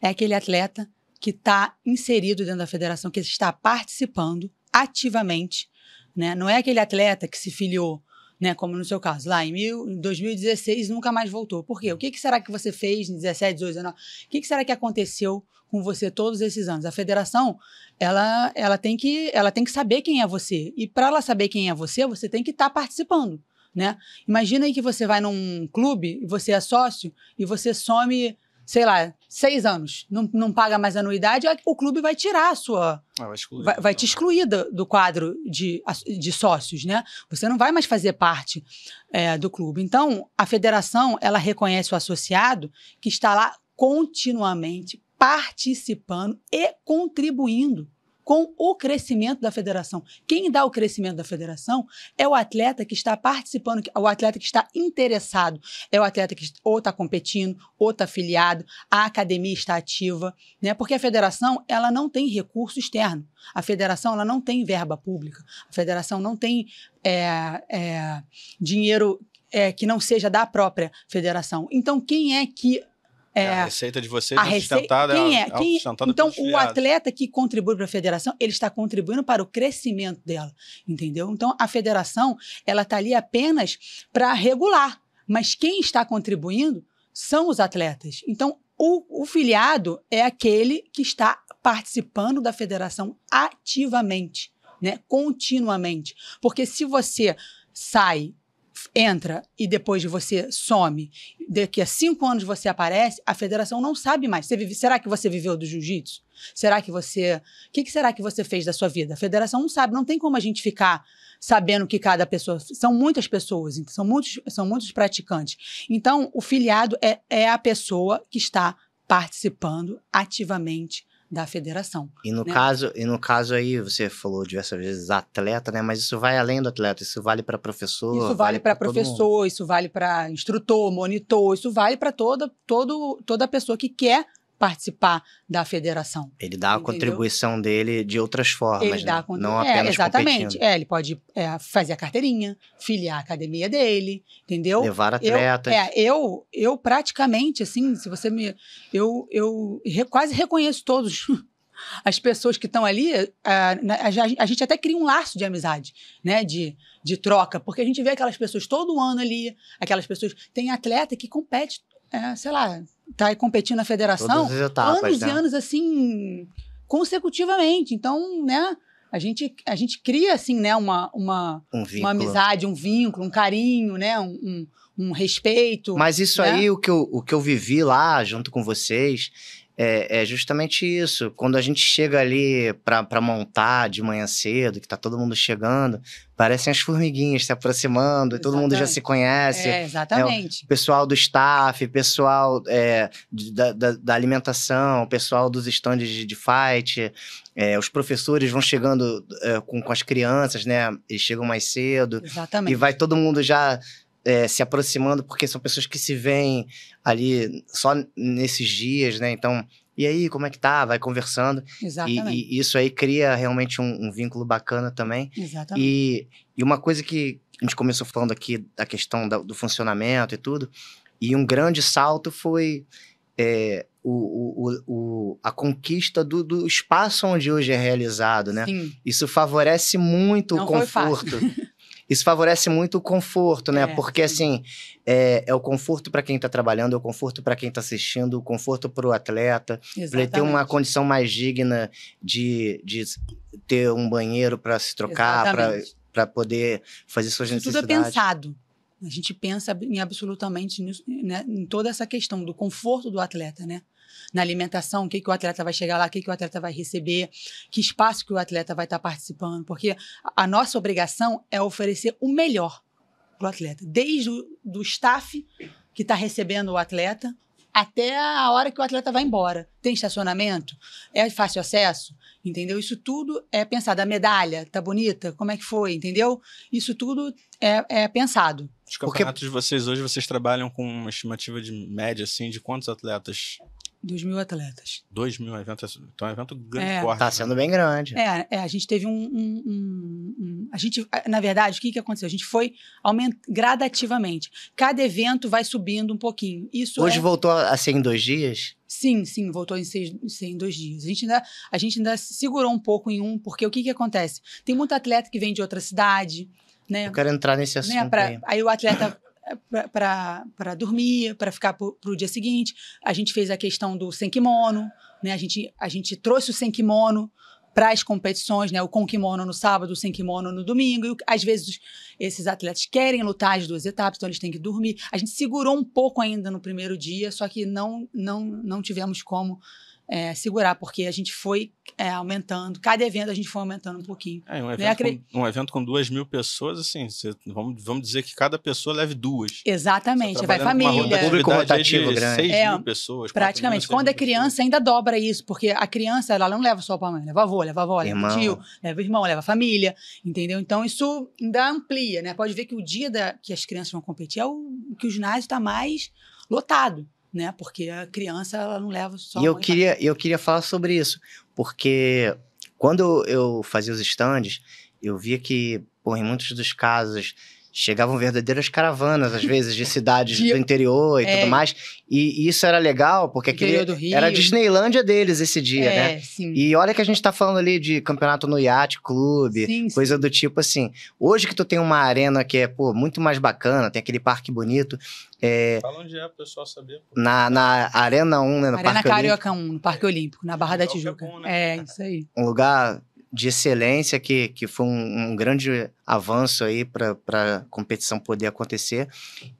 É aquele atleta que está inserido dentro da federação, que está participando ativamente, né? Não é aquele atleta que se filiou né? Como no seu caso, lá em, mil, em 2016 nunca mais voltou. Por quê? O uhum. que, que será que você fez em 17, 18, 19? O que, que será que aconteceu com você todos esses anos? A federação, ela, ela, tem, que, ela tem que saber quem é você. E para ela saber quem é você, você tem que estar tá participando. Né? Imagina aí que você vai num clube e você é sócio e você some, sei lá, seis anos, não, não paga mais anuidade, é o clube vai tirar a sua. Ah, vai, excluir, vai, vai, te excluir do, do, quadro de, de sócios, né? Você não vai mais fazer parte é, do clube. Então, a federação, ela reconhece o associado que está lá continuamente participando e contribuindo com o crescimento da federação. Quem dá o crescimento da federação é o atleta que está participando, o atleta que está interessado, é o atleta que ou está competindo, ou está afiliado, a academia está ativa, né? Porque a federação ela não tem recurso externo, a federação ela não tem verba pública, a federação não tem é, é, dinheiro é, que não seja da própria federação. Então, quem é que é. é, a receita de vocês a é sustentada. É quem é? Quem... É? então, o atleta que contribui para a federação, ele está contribuindo para o crescimento dela, entendeu? Então, a federação, ela está ali apenas para regular, mas quem está contribuindo são os atletas. Então, o, o filiado é aquele que está participando da federação ativamente, né? continuamente. Porque se você sai entra e depois você some, daqui a cinco anos você aparece, a federação não sabe mais. Vive, será que você viveu do jiu-jitsu? Será que você. O que, que, será que você fez da sua vida? A federação não sabe, não tem como a gente ficar sabendo que cada pessoa. São muitas pessoas, então, são muitos, são muitos praticantes. Então, o filiado é, é a pessoa que está participando ativamente da federação. E no né? caso, e no caso aí você falou diversas vezes atleta, né? Mas isso vai além do atleta, isso vale para professor, isso vale, vale para professor, isso vale para instrutor, monitor, isso vale para toda todo toda pessoa que quer participar da federação. Ele dá entendeu? a contribuição dele de outras formas, ele né? dá a não é, apenas Exatamente, competindo. É, ele pode é, fazer a carteirinha, filiar a academia dele, entendeu? Levar atletas. Eu, é, eu, eu praticamente, assim, se você me... Eu, eu re, quase reconheço todos as pessoas que estão ali, é, né, a, a, a, gente até cria um laço de amizade, né? De, de troca, porque a gente vê aquelas pessoas todo ano ali, aquelas pessoas. Tem atleta que compete, é, sei lá, tá competindo na federação etapas, anos né? e anos assim consecutivamente. Então, né? A gente, a gente cria assim, né, uma, uma, um uma amizade, um vínculo, um carinho, né, um, um, um respeito. Mas isso né? aí, o que, eu, o que eu vivi lá junto com vocês, é, é justamente isso. Quando a gente chega ali para montar de manhã cedo, que tá todo mundo chegando, parecem as formiguinhas se aproximando exatamente. e todo mundo já se conhece. É, é exatamente. É, pessoal do staff, pessoal é, da, da, da, alimentação, pessoal dos estandes de, de fight, é, os professores vão chegando é, com, com, as crianças, né? Eles chegam mais cedo. Exatamente. E vai todo mundo já é, se aproximando, porque são pessoas que se veem ali só nesses dias, né? Então, e aí, como é que tá? Vai conversando. Exatamente. E, e isso aí cria realmente um, um vínculo bacana também. Exatamente. E, e, uma coisa que a gente começou falando aqui da questão da, do funcionamento e tudo, e um grande salto foi é, o, o, o, a conquista do, do, espaço onde hoje é realizado, né? Sim. Isso favorece muito Não o conforto. Isso favorece muito o conforto, né? É, Porque, sim. assim, é, é, o conforto para quem está trabalhando, é o conforto para quem está assistindo, o conforto para o atleta, para ele ter uma condição mais digna de, de ter um banheiro para se trocar, para poder fazer suas necessidades. Tudo é pensado. A gente pensa em absolutamente nisso, né? em toda essa questão do conforto do atleta, né? na alimentação, o que, que o atleta vai chegar lá, o que, que o atleta vai receber, que espaço que o atleta vai estar participando, porque a nossa obrigação é oferecer o melhor para o atleta, desde o do staff que está recebendo o atleta até a hora que o atleta vai embora. Tem estacionamento? É fácil acesso? Entendeu? Isso tudo é pensado. A medalha, tá bonita? Como é que foi? Entendeu? Isso tudo é, é pensado. Os campeonatos Porque... de vocês hoje, vocês trabalham com uma estimativa de média, assim, de quantos atletas 2 mil atletas. 2 mil eventos. Então é um evento grande é, forte. Está né? sendo bem grande. É, é a gente teve um, um, um, um, A gente, na verdade, o que, que aconteceu? A gente foi aument... gradativamente. Cada evento vai subindo um pouquinho. Isso Hoje é... voltou a ser em dois dias? Sim, sim, voltou a ser, em dois dias. A gente, ainda, a gente ainda segurou um pouco em um, porque o que, que acontece? Tem muito atleta que vem de outra cidade. Né? Eu quero entrar nesse né, assunto. Né? Pra... aí. aí o atleta eh, para dormir, para ficar para o dia seguinte. A gente fez a questão do sem kimono, né? A gente, a gente trouxe o sem kimono para as competições, né? O com kimono no sábado, o sem kimono no domingo. E às vezes esses atletas querem lutar as duas etapas, então eles têm que dormir. A gente segurou um pouco ainda no primeiro dia, só que não não não tivemos como é, segurar, porque a gente foi é, aumentando, cada evento a gente foi aumentando um pouquinho. É, um, evento com, um evento com duas mil pessoas, assim, vamos, vamos dizer que cada pessoa leve duas. Exatamente, tá vai família. O público rotativo grande. 6 é, mil pessoas. Praticamente. Mil, Quando é criança, pessoas. ainda dobra isso, porque a criança, ela não leva só a mãe, leva avô, leva avó, leva tio, leva irmão, leva família, entendeu? Então, isso ainda amplia, né? Pode ver que o dia da, que as crianças vão competir é o que o ginásio está mais lotado né? Porque a criança ela não leva só. E eu queria, eu queria falar sobre isso, porque quando eu fazia os estandes eu via que, por em muitos dos casos chegavam verdadeiras caravanas, às vezes, de cidades do interior e é. tudo mais. E, e isso era legal, porque aquele era a Disneylândia deles esse dia, é, né? Sim. E olha que a gente tá falando ali de campeonato no iate, clube, coisa sim. do tipo assim. Hoje que tu tem uma arena que é, pô, muito mais bacana, tem aquele parque bonito, é, Fala onde é pro pessoal saber. Pô. Na, na Arena 1, né? No Arena Parque Carioca Olímpico. 1, no Parque Olímpico, na Barra da é Tijuca. É, bom, né? é, isso aí. Um lugar de excelência que, que foi um, um grande avanço aí para a competição poder acontecer.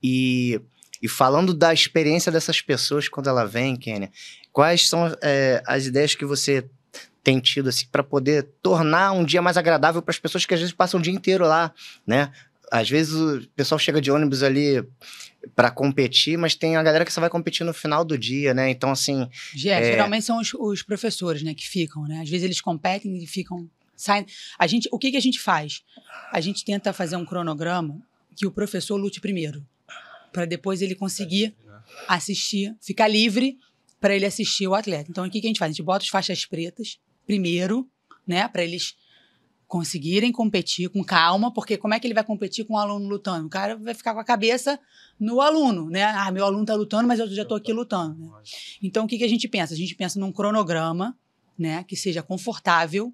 E, e falando da experiência dessas pessoas quando ela vem, Kênia, quais são é, as ideias que você tem tido assim para poder tornar um dia mais agradável para as pessoas que às vezes passam o dia inteiro lá, né? às vezes o pessoal chega de ônibus ali para competir, mas tem a galera que só vai competir no final do dia, né? Então, assim. É, é... Geralmente são os, os, professores, né, que ficam, né? Às vezes eles competem e ficam. Saem. A gente, o que, que a gente faz? A gente tenta fazer um cronograma que o professor lute primeiro, para depois ele conseguir assistir, ficar livre para ele assistir o atleta. Então, o que, que a gente faz? A gente bota as faixas pretas primeiro, né, para eles conseguirem competir com calma, porque como é que ele vai competir com um aluno lutando? O cara vai ficar com a cabeça no aluno, né? Ah, meu aluno está lutando, mas eu já estou aqui lutando. Né? Então, o que, que a gente pensa? A gente pensa num cronograma, né, que seja confortável,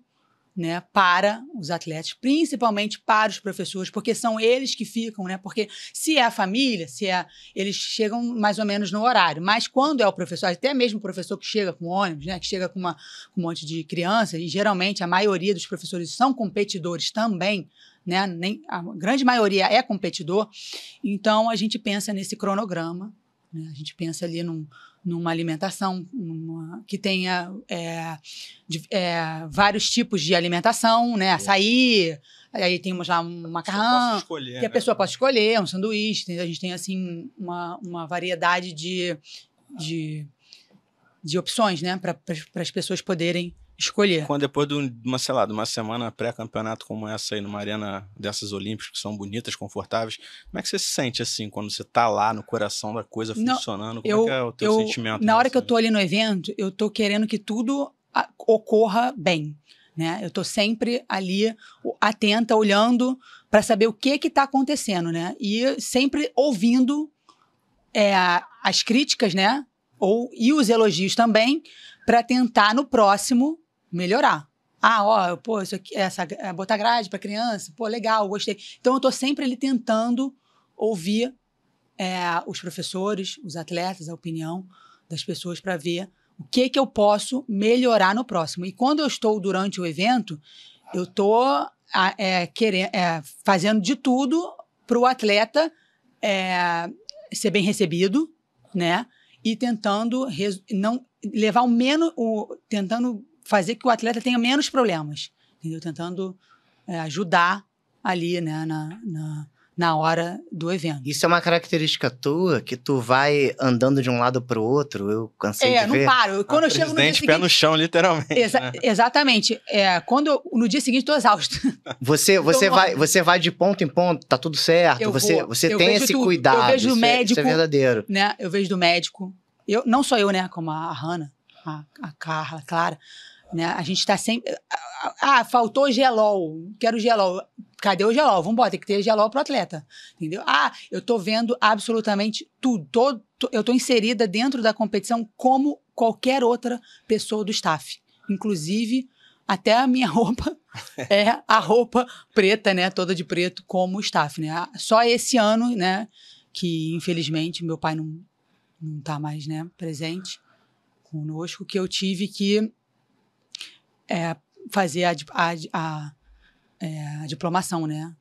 né, para os atletas, principalmente para os professores, porque são eles que ficam, né? Porque se é a família, se é eles chegam mais ou menos no horário, mas quando é o professor, até mesmo o professor que chega com ônibus, né, que chega com, uma, com um monte de criança, e geralmente a maioria dos professores são competidores também, né? Nem, a grande maioria é competidor. Então a gente pensa nesse cronograma, né? A gente pensa ali num numa alimentação numa, que tenha é, de, é, vários tipos de alimentação, né? Açaí, aí temos lá um macarrão, escolher, que a né, pessoa pode escolher, um sanduíche, a gente tem assim uma, uma variedade de, de, de opções, né? Para as pessoas poderem escolher. Quando depois de uma, sei lá, de uma semana pré-campeonato como essa aí, numa arena dessas olímpicas que são bonitas, confortáveis, como é que você se sente assim, quando você tá lá no coração da coisa não, funcionando? Como é eu, é, é o teu eu, sentimento? Na hora que eu tô ali no evento, eu tô querendo que tudo ocorra bem. Né? Eu estou sempre ali atenta, olhando para saber o que que está acontecendo, né? E sempre ouvindo é, as críticas, né? Ou, e os elogios também, para tentar no próximo melhorar. Ah, ó, pô, isso aqui, essa, é, botar grade para criança, pô, legal, gostei. Então eu estou sempre ali tentando ouvir é, os professores, os atletas, a opinião das pessoas para ver o que que eu posso melhorar no próximo. E quando eu estou durante o evento, eu estou é, querendo, é, fazendo de tudo para o atleta é, ser bem recebido, né? E tentando não levar o menos, o, tentando fazer que o atleta tenha menos problemas, entendeu? Tentando é, ajudar ali, né, na, na, na, hora do evento. Isso é uma característica tua, que tu vai andando de um lado para o outro, eu cansei é, de ver. É, não paro. Quando ah, eu chego no dia seguinte... pé no chão, literalmente. Exa né? Exatamente. É, quando eu, no dia seguinte, estou exausto. Você, você, vai, você vai de ponto em ponto, tá tudo certo. Eu você vou. você eu tem esse cuidado. Eu vejo o médico. isso é, é verdadeiro. Né? Eu vejo do médico. Eu, não só eu, né, como a, a Hanna, a, a Carla, a Clara né? A gente está sempre. Ah, faltou gelol, quero gelol. Cadê o gelol? Vamos embora, tem que ter gelol para o atleta. Entendeu? Ah, eu estou vendo absolutamente tudo. eu estou inserida dentro da competição como qualquer outra pessoa do staff. Inclusive, até a minha roupa é a roupa preta, né? Toda de preto, como o staff, né? Só esse ano, né? Que infelizmente meu pai não, não tá mais, né? Presente conosco, que eu tive que é, fazer a, a, a, é, a diplomação, né?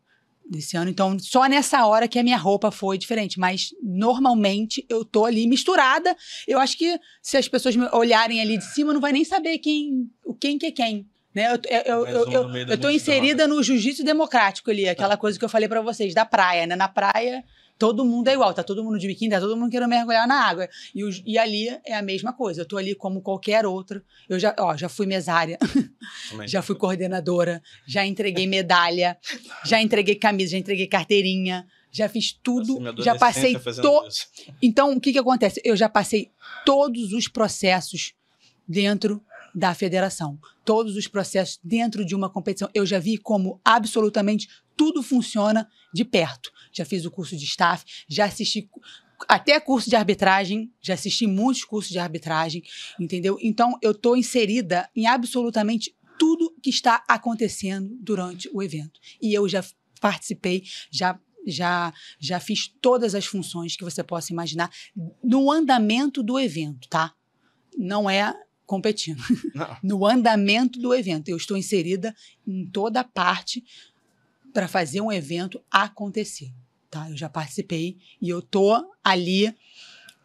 desse ano. Então, só nessa hora que a minha roupa foi diferente. Mas, normalmente, eu tô ali misturada. Eu acho que se as pessoas me olharem ali de cima, não vai nem saber quem, quem que é quem. Né? Eu, eu, eu, eu, eu, tô inserida né? no jiu-jitsu democrático ali, aquela tá. coisa que eu falei para vocês, da praia, né? Na praia todo mundo é igual, tá todo mundo de biquíni, tá todo mundo querendo mergulhar na água. E, e ali é a mesma coisa, eu tô ali como qualquer outro. Eu já, ó, já fui mesária, já fui coordenadora, já entreguei medalha, já entreguei camisa, já entreguei carteirinha, já fiz tudo, já passei todo. Então, o que que acontece? Eu já passei todos os processos dentro da federação. Todos os processos dentro de uma competição. Eu já vi como absolutamente tudo funciona de perto. Já fiz o curso de staff, já assisti até curso de arbitragem, já assisti muitos cursos de arbitragem, entendeu? Então eu estou inserida em absolutamente tudo que está acontecendo durante o evento. E eu já participei, já já já fiz todas as funções que você possa imaginar no andamento do evento, tá? Não é competindo, no andamento do evento. Eu estou inserida em toda parte para fazer um evento acontecer. Tá? Eu já participei e eu tô ali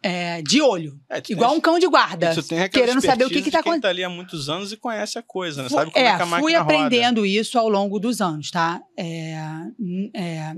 é, de olho. É, igual um cão de guarda. querendo saber o que está acontecendo. Quem está ali há muitos anos e conhece a coisa, né? Fui, Sabe como é, é que a máquina Fui aprendendo roda. isso ao longo dos anos, tá? É, é,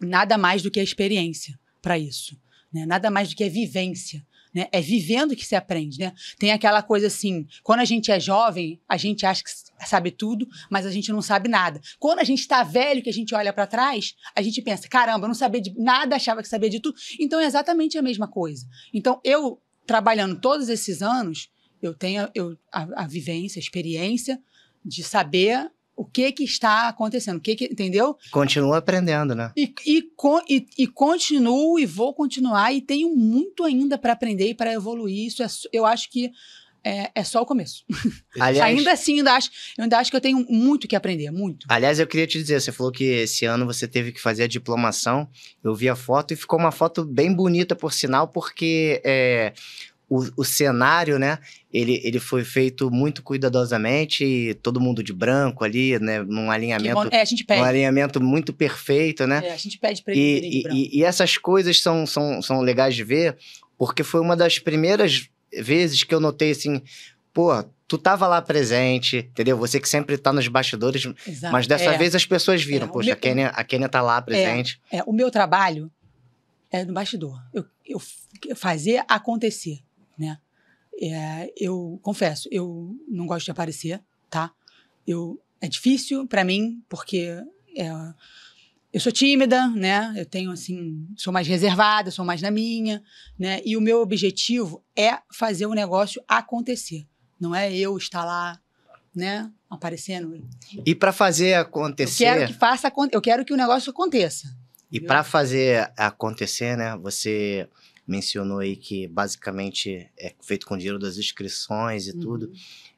nada mais do que a experiência para isso. Né? Nada mais do que a vivência né? É vivendo que se aprende, né? Tem aquela coisa assim, quando a gente é jovem, a gente acha que sabe tudo, mas a gente não sabe nada. Quando a gente está velho, que a gente olha para trás, a gente pensa, caramba, eu não sabia de nada, achava que sabia de tudo. Então é exatamente a mesma coisa. Então eu trabalhando todos esses anos, eu tenho eu, a, a vivência, a experiência de saber o que que está acontecendo, o que, que entendeu? Continua aprendendo, né? E, e, con, e, e, continuo e vou continuar e tenho muito ainda para aprender e para evoluir. Isso é, eu acho que é, é só o começo. Aliás, ainda assim, ainda acho, eu ainda acho que eu tenho muito que aprender, muito. Aliás, eu queria te dizer, você falou que esse ano você teve que fazer a diplomação. Eu vi a foto e ficou uma foto bem bonita, por sinal, porque é, o, o, cenário, né? Ele, ele foi feito muito cuidadosamente, todo mundo de branco ali, né? Num alinhamento. Bom, é, a gente pede. Um alinhamento muito perfeito, né? É, a gente pede pra ele. E, e, e, essas coisas são, são, são legais de ver, porque foi uma das primeiras vezes que eu notei assim, pô, tu tava lá presente, entendeu? Você que sempre tá nos bastidores, Exato. mas dessa é. vez as pessoas viram, é, poxa, meu... a, Kenia, a Kenia tá lá é, presente. É, é, o meu trabalho é no bastidor. Eu, eu, eu fazer acontecer né? É, eu confesso, eu não gosto de aparecer, tá? Eu, é difícil para mim, porque é, eu sou tímida, né? Eu tenho assim, sou mais reservada, sou mais na minha, né? E o meu objetivo é fazer o negócio acontecer. Não é eu estar lá, né, aparecendo. E para fazer acontecer, eu quero que faça eu quero que o negócio aconteça. E para fazer acontecer, né, você mencionou aí que basicamente é feito com dinheiro das inscrições e uhum. tudo.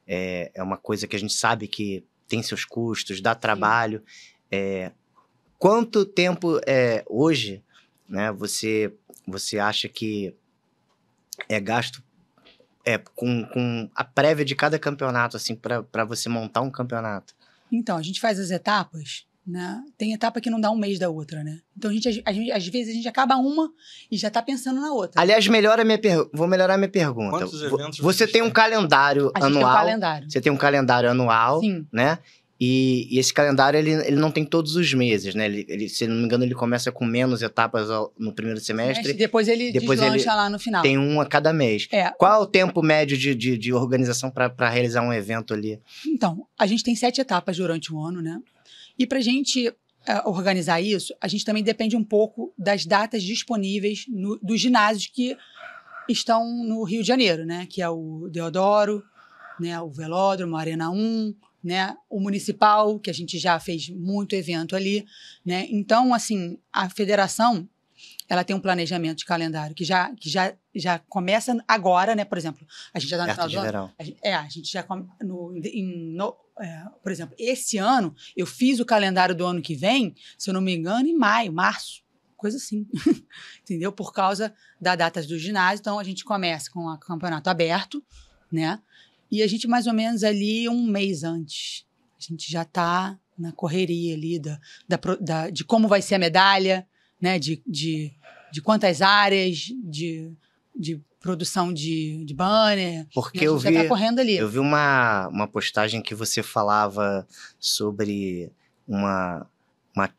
É, é uma coisa que a gente sabe que tem seus custos, dá trabalho. É, quanto tempo é, hoje né, você, você acha que é gasto é, com, com a prévia de cada campeonato, assim, para você montar um campeonato? Então, a gente faz as etapas né? Tem etapa que não dá um mês da outra, né? Então a gente, a gente, às vezes a gente acaba uma e já tá pensando na outra. Aliás, melhora minha per... vou melhorar minha pergunta. Quantos eventos você tem um calendário anual? Tem um calendário. Você tem um calendário anual, Sim. né? E, e, esse calendário ele, ele não tem todos os meses, né? Ele, ele, se não me engano, ele começa com menos etapas ao, no primeiro semestre. Depois ele depois deslancha ele lá no final. Tem um a cada mês. É. Qual é o tempo médio de, de, de organização para realizar um evento ali? Então, a gente tem sete etapas durante o ano, né? E para a gente uh, organizar isso, a gente também depende um pouco das datas disponíveis no, dos ginásios que estão no Rio de Janeiro, né? Que é o Deodoro, né? o Velódromo, a Arena 1, né? O Municipal, que a gente já fez muito evento ali, né? Então, assim, a federação ela tem um planejamento de calendário que já, que já, já começa agora, né? Por exemplo, a gente já está no final do ano. A gente, é, a gente já come, no, em, no, é, por exemplo, esse ano eu fiz o calendário do ano que vem, se eu não me engano, em maio, março, coisa assim, entendeu? Por causa da data do ginásio, então a gente começa com o campeonato aberto, né? E a gente mais ou menos ali um mês antes, a gente já está na correria ali da, da, da, de como vai ser a medalha, né? De, de, de quantas áreas, de, de produção de, de banner. Porque eu tá vi, tá correndo ali. eu vi uma, uma postagem que você falava sobre uma, uma,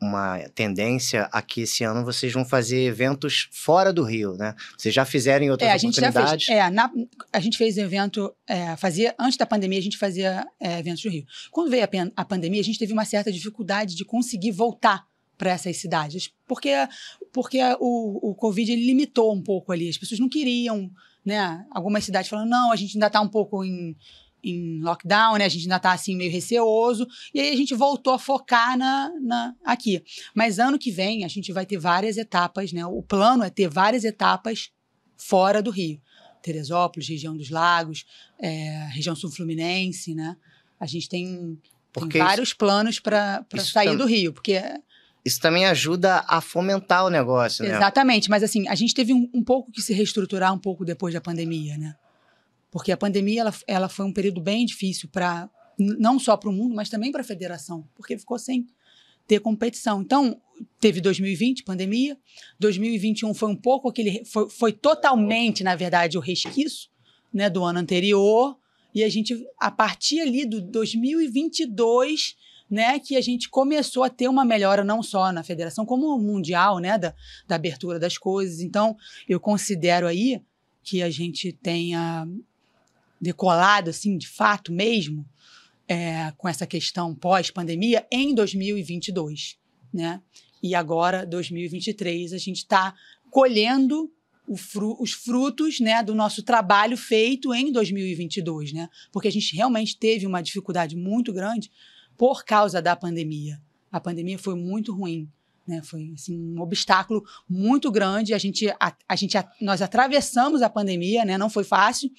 uma tendência a que esse ano vocês vão fazer eventos fora do Rio, né? Vocês já fizeram em outras é, a gente oportunidades? Já fez, é, na, a gente fez evento, é, fazia, antes da pandemia a gente fazia é, eventos do Rio. Quando veio a, a pandemia, a gente teve uma certa dificuldade de conseguir voltar para essas cidades, porque, porque o, o Covid ele limitou um pouco ali, as pessoas não queriam, né? Algumas cidades falando, não, a gente ainda está um pouco em, em lockdown, né? A gente ainda está assim meio receoso. E aí a gente voltou a focar na, na aqui. Mas ano que vem a gente vai ter várias etapas, né? O plano é ter várias etapas fora do Rio. Teresópolis, região dos Lagos, é, região sul-fluminense, né? A gente tem, tem vários isso, planos para sair tam... do Rio, porque isso também ajuda a fomentar o negócio, né? Exatamente, mas assim, a gente teve um, um, pouco que se reestruturar um pouco depois da pandemia, né? Porque a pandemia ela, ela foi um período bem difícil para não só para o mundo, mas também para a federação, porque ficou sem ter competição. Então, teve 2020, pandemia, 2021 foi um pouco aquele foi, foi totalmente, na verdade, o resquício, né, do ano anterior, e a gente a partir ali do 2022 né, que a gente começou a ter uma melhora não só na federação, como mundial, né, da, da abertura das coisas. Então, eu considero aí que a gente tenha decolado, assim, de fato mesmo, é, com essa questão pós-pandemia em 2022, né? E agora, 2023, a gente está colhendo Fru os frutos né, do nosso trabalho feito em 2022, né? Porque a gente realmente teve uma dificuldade muito grande por causa da pandemia. A pandemia foi muito ruim. Né, foi assim, um obstáculo muito grande. A gente, a, a gente a, nós atravessamos a pandemia, né, não foi fácil,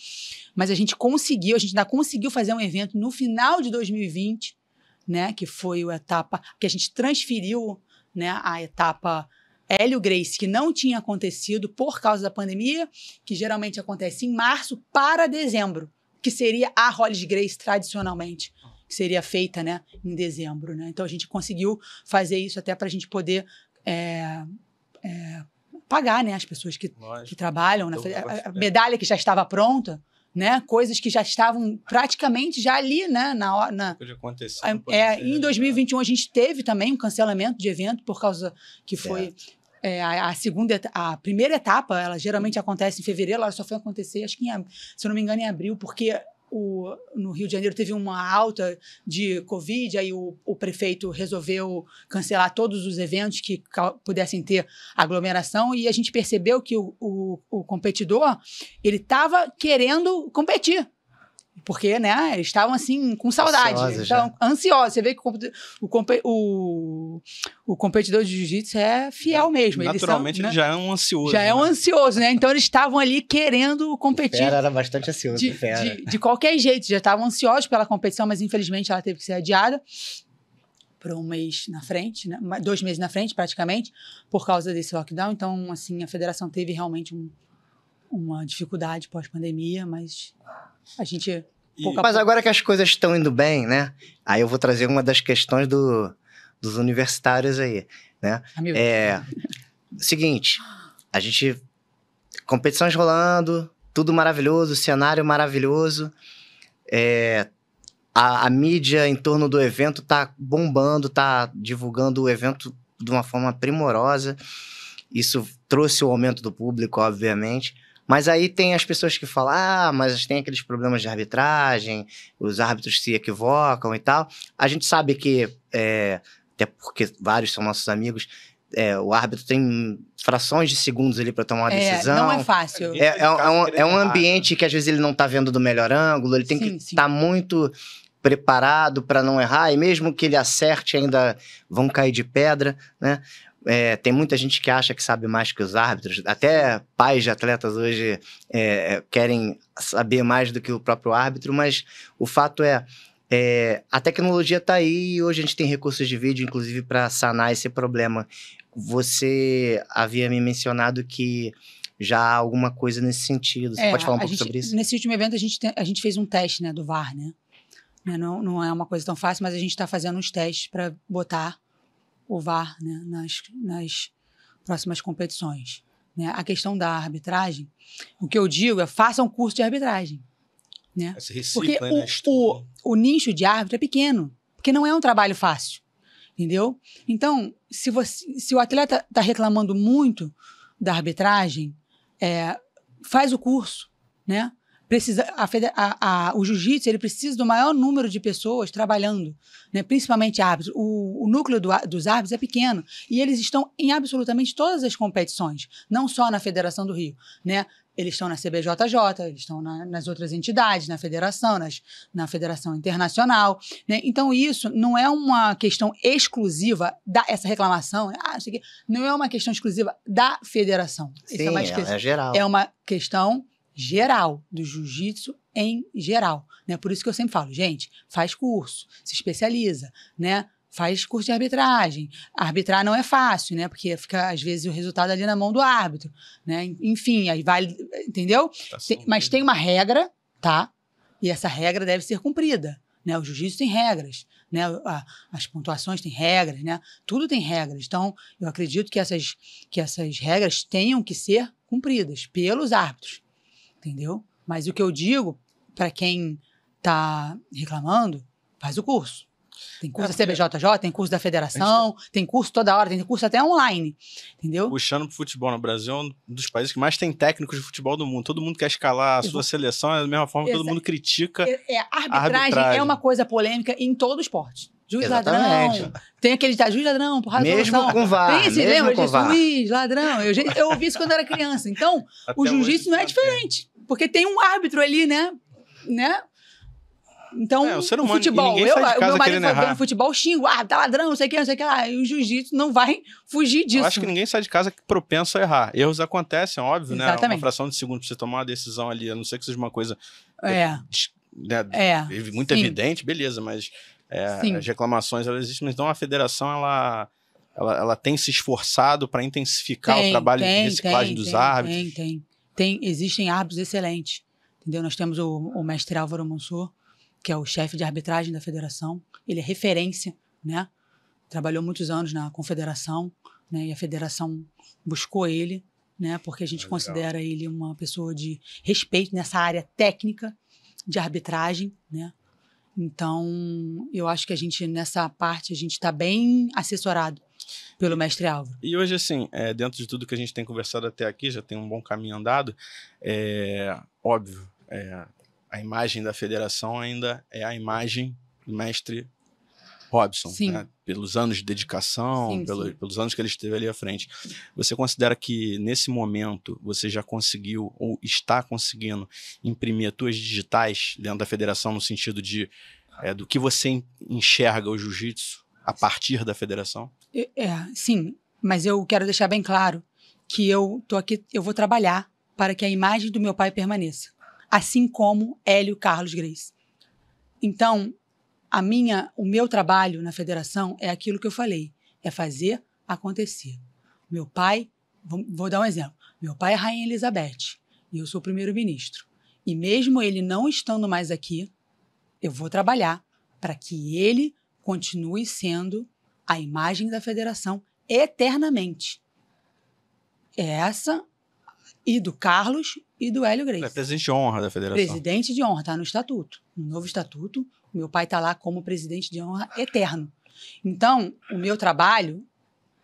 mas a gente conseguiu, a gente ainda conseguiu fazer um evento no final de 2020, né, que foi a etapa que a gente transferiu né, a etapa Hélio Grace, que não tinha acontecido por causa da pandemia, que geralmente acontece em março, para dezembro, que seria a Rolls Grace tradicionalmente que seria feita né, em dezembro. Né? Então a gente conseguiu fazer isso até para a gente poder é, é, pagar né, as pessoas que, que trabalham. né? Então, a, a medalha que já estava pronta, né? Coisas que já estavam praticamente já ali, né? Na hora. Na... Pode acontecer. É, em 2021 né? a gente teve também um cancelamento de evento por causa que foi é, a, a, segunda, a primeira etapa, ela geralmente uhum. acontece em fevereiro, ela só foi acontecer, acho que em, se eu não me engano, em abril, porque o, no Rio de Janeiro teve uma alta de Covid, aí o, o prefeito resolveu cancelar todos os eventos que pudessem ter aglomeração e a gente percebeu que o, o competidor ele estava querendo competir porque, né, eles estavam assim, com saudade. Ansiosos, então, ansiosos. Você vê que o, o, o competidor de jiu-jitsu é fiel mesmo. Naturalmente, eles são, ele né? já é um ansioso. Já é né? é um ansioso, né? Então, eles estavam ali querendo competir. O fera era bastante ansioso, de, de, de qualquer jeito, já estavam ansiosos pela competição, mas infelizmente ela teve que ser adiada para um mês na frente, né? dois meses na frente praticamente, por causa desse lockdown. Então, assim, a federação teve realmente um, uma dificuldade pós-pandemia, mas a gente. E... Mas agora que as coisas estão indo bem, né? Aí eu vou trazer uma das questões do, dos universitários aí, né? Amigo. É, seguinte, a gente competições rolando, tudo maravilhoso, cenário maravilhoso. É, a, a, mídia em torno do evento tá bombando, tá divulgando o evento de uma forma primorosa. Isso trouxe o aumento do público, obviamente. Mas aí tem as pessoas que falam, ah, mas tem aqueles problemas de arbitragem, os árbitros se equivocam e tal. A gente sabe que, é, até porque vários são nossos amigos, é, o árbitro tem frações de segundos ali para tomar uma é, decisão. Não é fácil. É, é, é, um, é um ambiente que às vezes ele não está vendo do melhor ângulo, ele tem sim, que estar tá muito preparado para não errar, e mesmo que ele acerte, ainda vão cair de pedra, né? É, tem muita gente que acha que sabe mais que os árbitros. Até pais de atletas hoje é, querem saber mais do que o próprio árbitro, mas o fato é. É, a tecnologia está aí e hoje a gente tem recursos de vídeo, inclusive, para sanar esse problema. Você havia me mencionado que já há alguma coisa nesse sentido. Você é, pode falar um pouco gente, sobre isso? Nesse último evento, a gente, tem, a gente fez um teste né, do VAR, né? É, não, não é uma coisa tão fácil, mas a gente está fazendo uns testes para botar o VAR né, nas, nas próximas competições. Né? A questão da arbitragem, o que eu digo é façam um curso de arbitragem. Né? Recicla, porque né? o, o, o nicho de árbitro é pequeno, porque não é um trabalho fácil, entendeu? Então, se, você, se o atleta está reclamando muito da arbitragem, é, faz o curso, né? precisa a, a, a, o jiu-jitsu ele precisa do maior número de pessoas trabalhando, né? principalmente árbitros. O, o núcleo do, dos árbitros é pequeno e eles estão em absolutamente todas as competições, não só na Federação do Rio, né? Eles estão na CBJJ, eles estão na, nas outras entidades, na federação, nas, na federação internacional. Né? Então, isso não é uma questão exclusiva da essa reclamação, né? ah, não, é uma questão exclusiva da federação. Sim, isso é, é geral. É uma questão geral, do jiu-jitsu em geral. Né? Por isso que eu sempre falo, gente, faz curso, se especializa, né? Faz curso de arbitragem. Arbitrar não é fácil, né? Porque fica, às vezes, o resultado ali na mão do árbitro, né? Enfim, aí vale, entendeu? Tá tem, mas tem uma regra, tá? E essa regra deve ser cumprida, né? O jiu-jitsu tem regras, né? As pontuações têm regras, né? Tudo tem regras. Então, eu acredito que essas, que essas regras tenham que ser cumpridas pelos árbitros entendeu? Mas o que eu digo para quem tá reclamando, faz o curso. Tem curso é, da CBJJ, tem curso da federação, tá... tem curso toda hora, tem curso até online, entendeu? Puxando pro futebol no Brasil, é um dos países que mais tem técnicos de futebol do mundo. Todo mundo quer escalar a Exato. sua seleção, é da mesma forma que todo mundo critica. É, é arbitragem, arbitragem, é uma coisa polêmica em todo esporte. Juiz Exatamente. ladrão. Tem aquele tá, juiz ladrão, porrada Mesmo solução. com var Tem esse, lembra disso? Juiz, ladrão. Eu, eu ouvi isso quando era criança. Então, até o jiu-jitsu não é diferente. Porque tem um árbitro ali, né? Né? Então, é, o ser humano, futebol. Eu, o meu marido fazendo futebol xingo, ah, tá ladrão, não sei o que, não sei o que ah, E o jiu-jitsu não vai fugir disso. Eu acho que ninguém sai de casa que propenso a errar. Erros acontecem, óbvio, né? Exatamente. né? Uma fração de segundo pra você tomar uma decisão ali, a não ser que seja uma coisa. É. é. Né, é. Muito Sim. evidente, beleza, mas é, as reclamações elas existem, mas então a federação, ela. Ela, ela tem se esforçado para intensificar tem, o trabalho tem, de reciclagem tem, dos árbitros. Tem, tem tem, existem árbitros excelentes. Entendeu? Nós temos o, o mestre Álvaro Mansur, que é o chefe de arbitragem da federação. Ele é referência, né? Trabalhou muitos anos na confederação, né? E a federação buscou ele, né? Porque a gente é considera ele uma pessoa de respeito nessa área técnica de arbitragem, né? Então, eu acho que a gente nessa parte a gente está bem assessorado pelo mestre Álvaro. E hoje, assim, é, dentro de tudo que a gente tem conversado até aqui, já tem um bom caminho andado, é óbvio, é, a imagem da federação ainda é a imagem do mestre Robson, né? pelos anos de dedicação, sim, pelo, sim. pelos anos que ele esteve ali à frente. Você considera que nesse momento você já conseguiu ou está conseguindo imprimir as tuas digitais dentro da federação no sentido de é, do que você enxerga o jiu-jitsu a partir da federação? É, sim, mas eu quero deixar bem claro que eu tô aqui, eu vou trabalhar para que a imagem do meu pai permaneça, assim como Hélio Carlos Grace. Então, a minha, o meu trabalho na federação é aquilo que eu falei, é fazer acontecer. Meu pai, vou, vou dar um exemplo. Meu pai é Rainha Elizabeth e eu sou primeiro-ministro. E mesmo ele não estando mais aqui, eu vou trabalhar para que ele continue sendo a imagem da federação eternamente. essa e do Carlos e do Hélio Grace. É presidente de honra da federação. Presidente de honra, está no estatuto. No novo estatuto, meu pai está lá como presidente de honra eterno. Então, o meu trabalho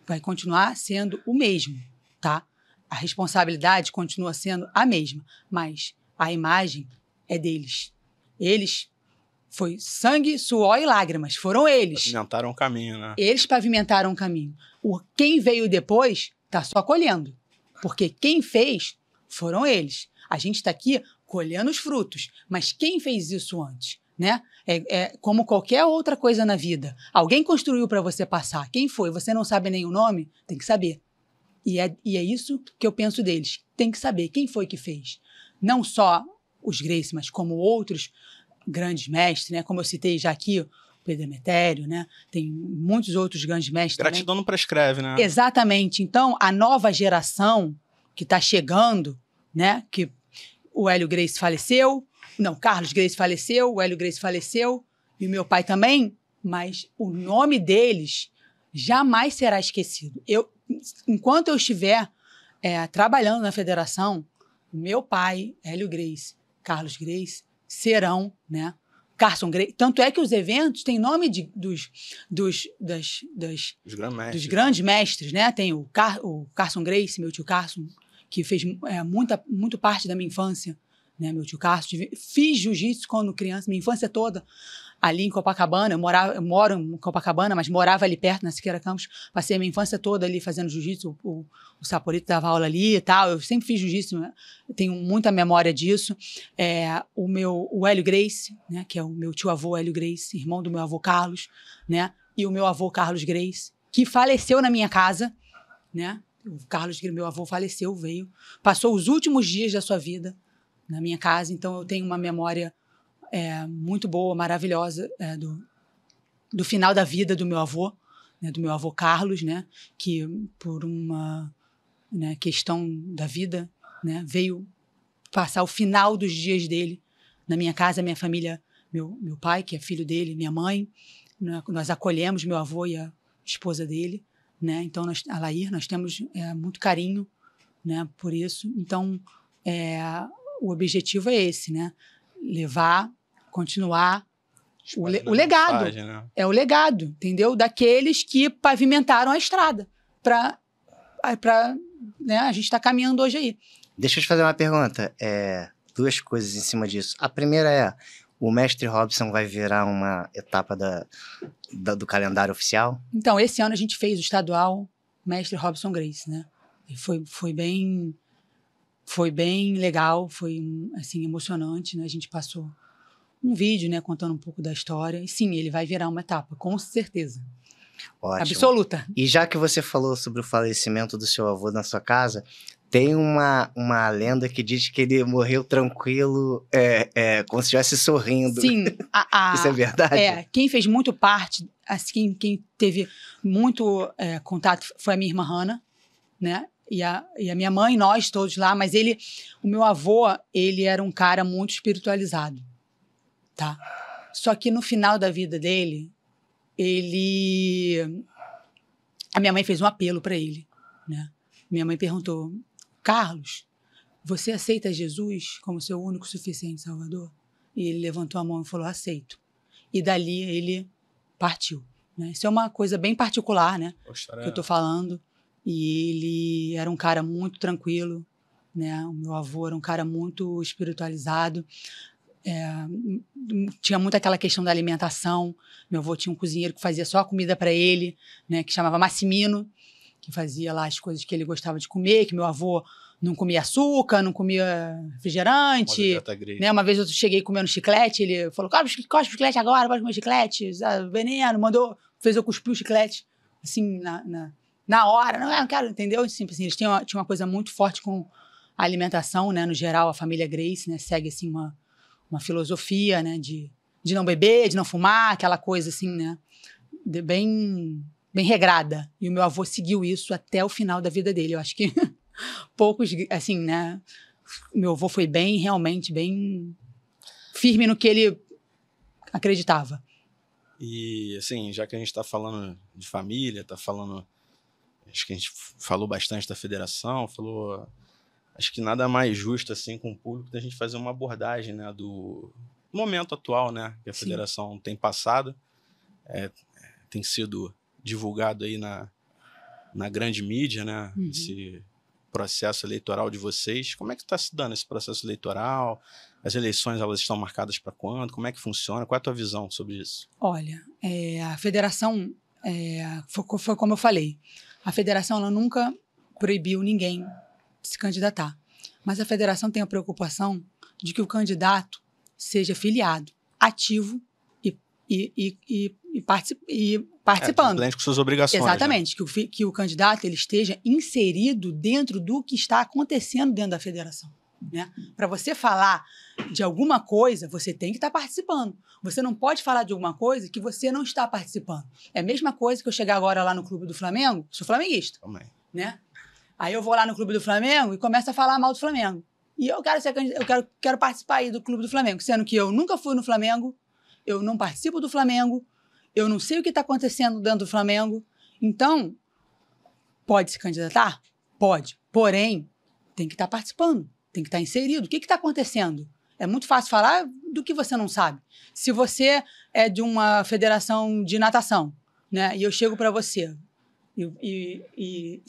vai continuar sendo o mesmo, tá? A responsabilidade continua sendo a mesma, mas a imagem é deles. Eles foi sangue, suor e lágrimas. Foram eles. Pavimentaram o caminho, né? Eles pavimentaram o caminho. O, quem veio depois tá só colhendo. Porque quem fez foram eles. A gente está aqui colhendo os frutos. Mas quem fez isso antes? Né? É, é como qualquer outra coisa na vida. Alguém construiu para você passar. Quem foi? Você não sabe nem o nome? Tem que saber. E é, e é isso que eu penso deles. Tem que saber quem foi que fez. Não só os Grace, mas como outros grandes mestres, né? Como eu citei já aqui, Pedro Emetério, né? Tem muitos outros grandes mestres. Gratidão também. não prescreve, né? Exatamente. Então, a nova geração que está chegando, né? Que o Hélio Grace faleceu, não, Carlos Grace faleceu, o Hélio Grace faleceu e o meu pai também, mas o nome deles jamais será esquecido. Eu, enquanto eu estiver é, trabalhando na federação, meu pai, Hélio Grace, Carlos Grace, serão, né? Carson Gray. Tanto é que os eventos têm nome de, dos, dos, das, das, grandes dos grandes mestres, né? Tem o, Car, o Carson Grace, meu tio Carson, que fez é, muita, muito parte da minha infância, né? Meu tio Carson. Fiz jiu-jitsu quando criança, minha infância toda ali em Copacabana, eu, morava, eu moro em Copacabana, mas morava ali perto, na Siqueira Campos, passei a minha infância toda ali fazendo jiu-jitsu, o, o Saporito dava aula ali e tal, eu sempre fiz jiu-jitsu, né? tenho muita memória disso. É, o meu, o Hélio Grace, né, que é o meu tio-avô Hélio Grace, irmão do meu avô Carlos, né, e o meu avô Carlos Grace, que faleceu na minha casa, né, o Carlos, meu avô, faleceu, veio, passou os últimos dias da sua vida na minha casa, então eu tenho uma memória é, muito boa, maravilhosa, é, do, do final da vida do meu avô, né, do meu avô Carlos, né, que por uma né, questão da vida né, veio passar o final dos dias dele na minha casa, minha família, meu, meu pai, que é filho dele, minha mãe, né, nós acolhemos meu avô e a esposa dele, né, então nós, a Lair, nós temos é, muito carinho, né, por isso, então é, o objetivo é esse, né, levar continuar o, le o, legado. Página. Né? É o legado, entendeu? Daqueles que pavimentaram a estrada para né, a gente está caminhando hoje aí. Deixa eu te fazer uma pergunta. É, duas coisas em cima disso. A primeira é, o mestre Robson vai virar uma etapa da, da, do calendário oficial? Então, esse ano a gente fez o estadual mestre Robson Grace, né? E foi, foi bem foi bem legal, foi assim emocionante, né? A gente passou um vídeo, né, contando um pouco da história. E sim, ele vai virar uma etapa, com certeza. Ótimo. Absoluta. E já que você falou sobre o falecimento do seu avô na sua casa, tem uma, uma lenda que diz que ele morreu tranquilo, é, é, como se estivesse sorrindo. Sim. A, a, Isso é verdade? É, quem fez muito parte, assim, quem, quem teve muito é, contato foi a minha irmã Hanna, né? E a, e a minha mãe, nós todos lá, mas ele, o meu avô, ele era um cara muito espiritualizado tá? Só que no final da vida dele, ele a minha mãe fez um apelo para ele, né? Minha mãe perguntou: "Carlos, você aceita Jesus como seu único suficiente salvador?" E ele levantou a mão e falou: "Aceito". E dali ele partiu, né? Isso é uma coisa bem particular, né? Poxa, que eu tô é. falando. E ele era um cara muito tranquilo, né? O meu avô era um cara muito espiritualizado, é, tinha muito aquela questão da alimentação. Meu avô tinha um cozinheiro que fazia só a comida para ele, né, que chamava Massimino, que fazia lá as coisas que ele gostava de comer, que meu avô não comia açúcar, não comia refrigerante. Uma, né? Uma vez eu cheguei comendo chiclete, ele falou: o chiclete agora, pode comer chiclete, ah, veneno, mandou, fez eu cuspir o chiclete, assim, na, na, na hora. Não, eu não quero, entendeu? Assim, assim, eles tinham, tinha uma coisa muito forte com a alimentação, né? No geral, a família Grace, né? Segue, assim, uma uma filosofia, né, de, de não beber, de não fumar, aquela coisa assim, né, de, bem, bem regrada. E o meu avô seguiu isso até o final da vida dele. Eu acho que poucos, assim, né, meu avô foi bem, realmente bem firme no que ele acreditava. E assim, já que a gente está falando de família, está falando acho que a gente falou bastante da federação, falou acho que nada mais justo assim com o público da gente fazer uma abordagem né, do momento atual né, que a Sim. federação tem passado, é, tem sido divulgado aí na, na grande mídia, né? Uhum. Esse processo eleitoral de vocês. Como é que está se dando esse processo eleitoral? As eleições elas estão marcadas para quando? Como é que funciona? Qual é a tua visão sobre isso? Olha, é, a federação é, foi, foi como eu falei. A federação ela nunca proibiu ninguém se candidatar. Mas a federação tem a preocupação de que o candidato seja filiado, ativo e, e, e, e, e particip, participando. É, com suas obrigações. Né? Exatamente, né? que, o, que o candidato ele esteja inserido dentro do que está acontecendo dentro da federação. Né? Para você falar de alguma coisa, você tem que estar tá participando. Você não pode falar de alguma coisa que você não está participando. É a mesma coisa que eu chegar agora lá no clube do Flamengo, sou flamenguista. Também. Né? Aí eu vou lá no Clube do Flamengo e começo a falar mal do Flamengo. E eu quero ser eu quero, quero participar aí do Clube do Flamengo, sendo que eu nunca fui no Flamengo, eu não participo do Flamengo, eu não sei o que está acontecendo dentro do Flamengo. Então, pode se candidatar? Pode. Porém, tem que estar tá participando, tem que estar tá inserido. O que está acontecendo? É muito fácil falar do que você não sabe. Se você é de uma federação de natação, né, e eu chego para você, e, e,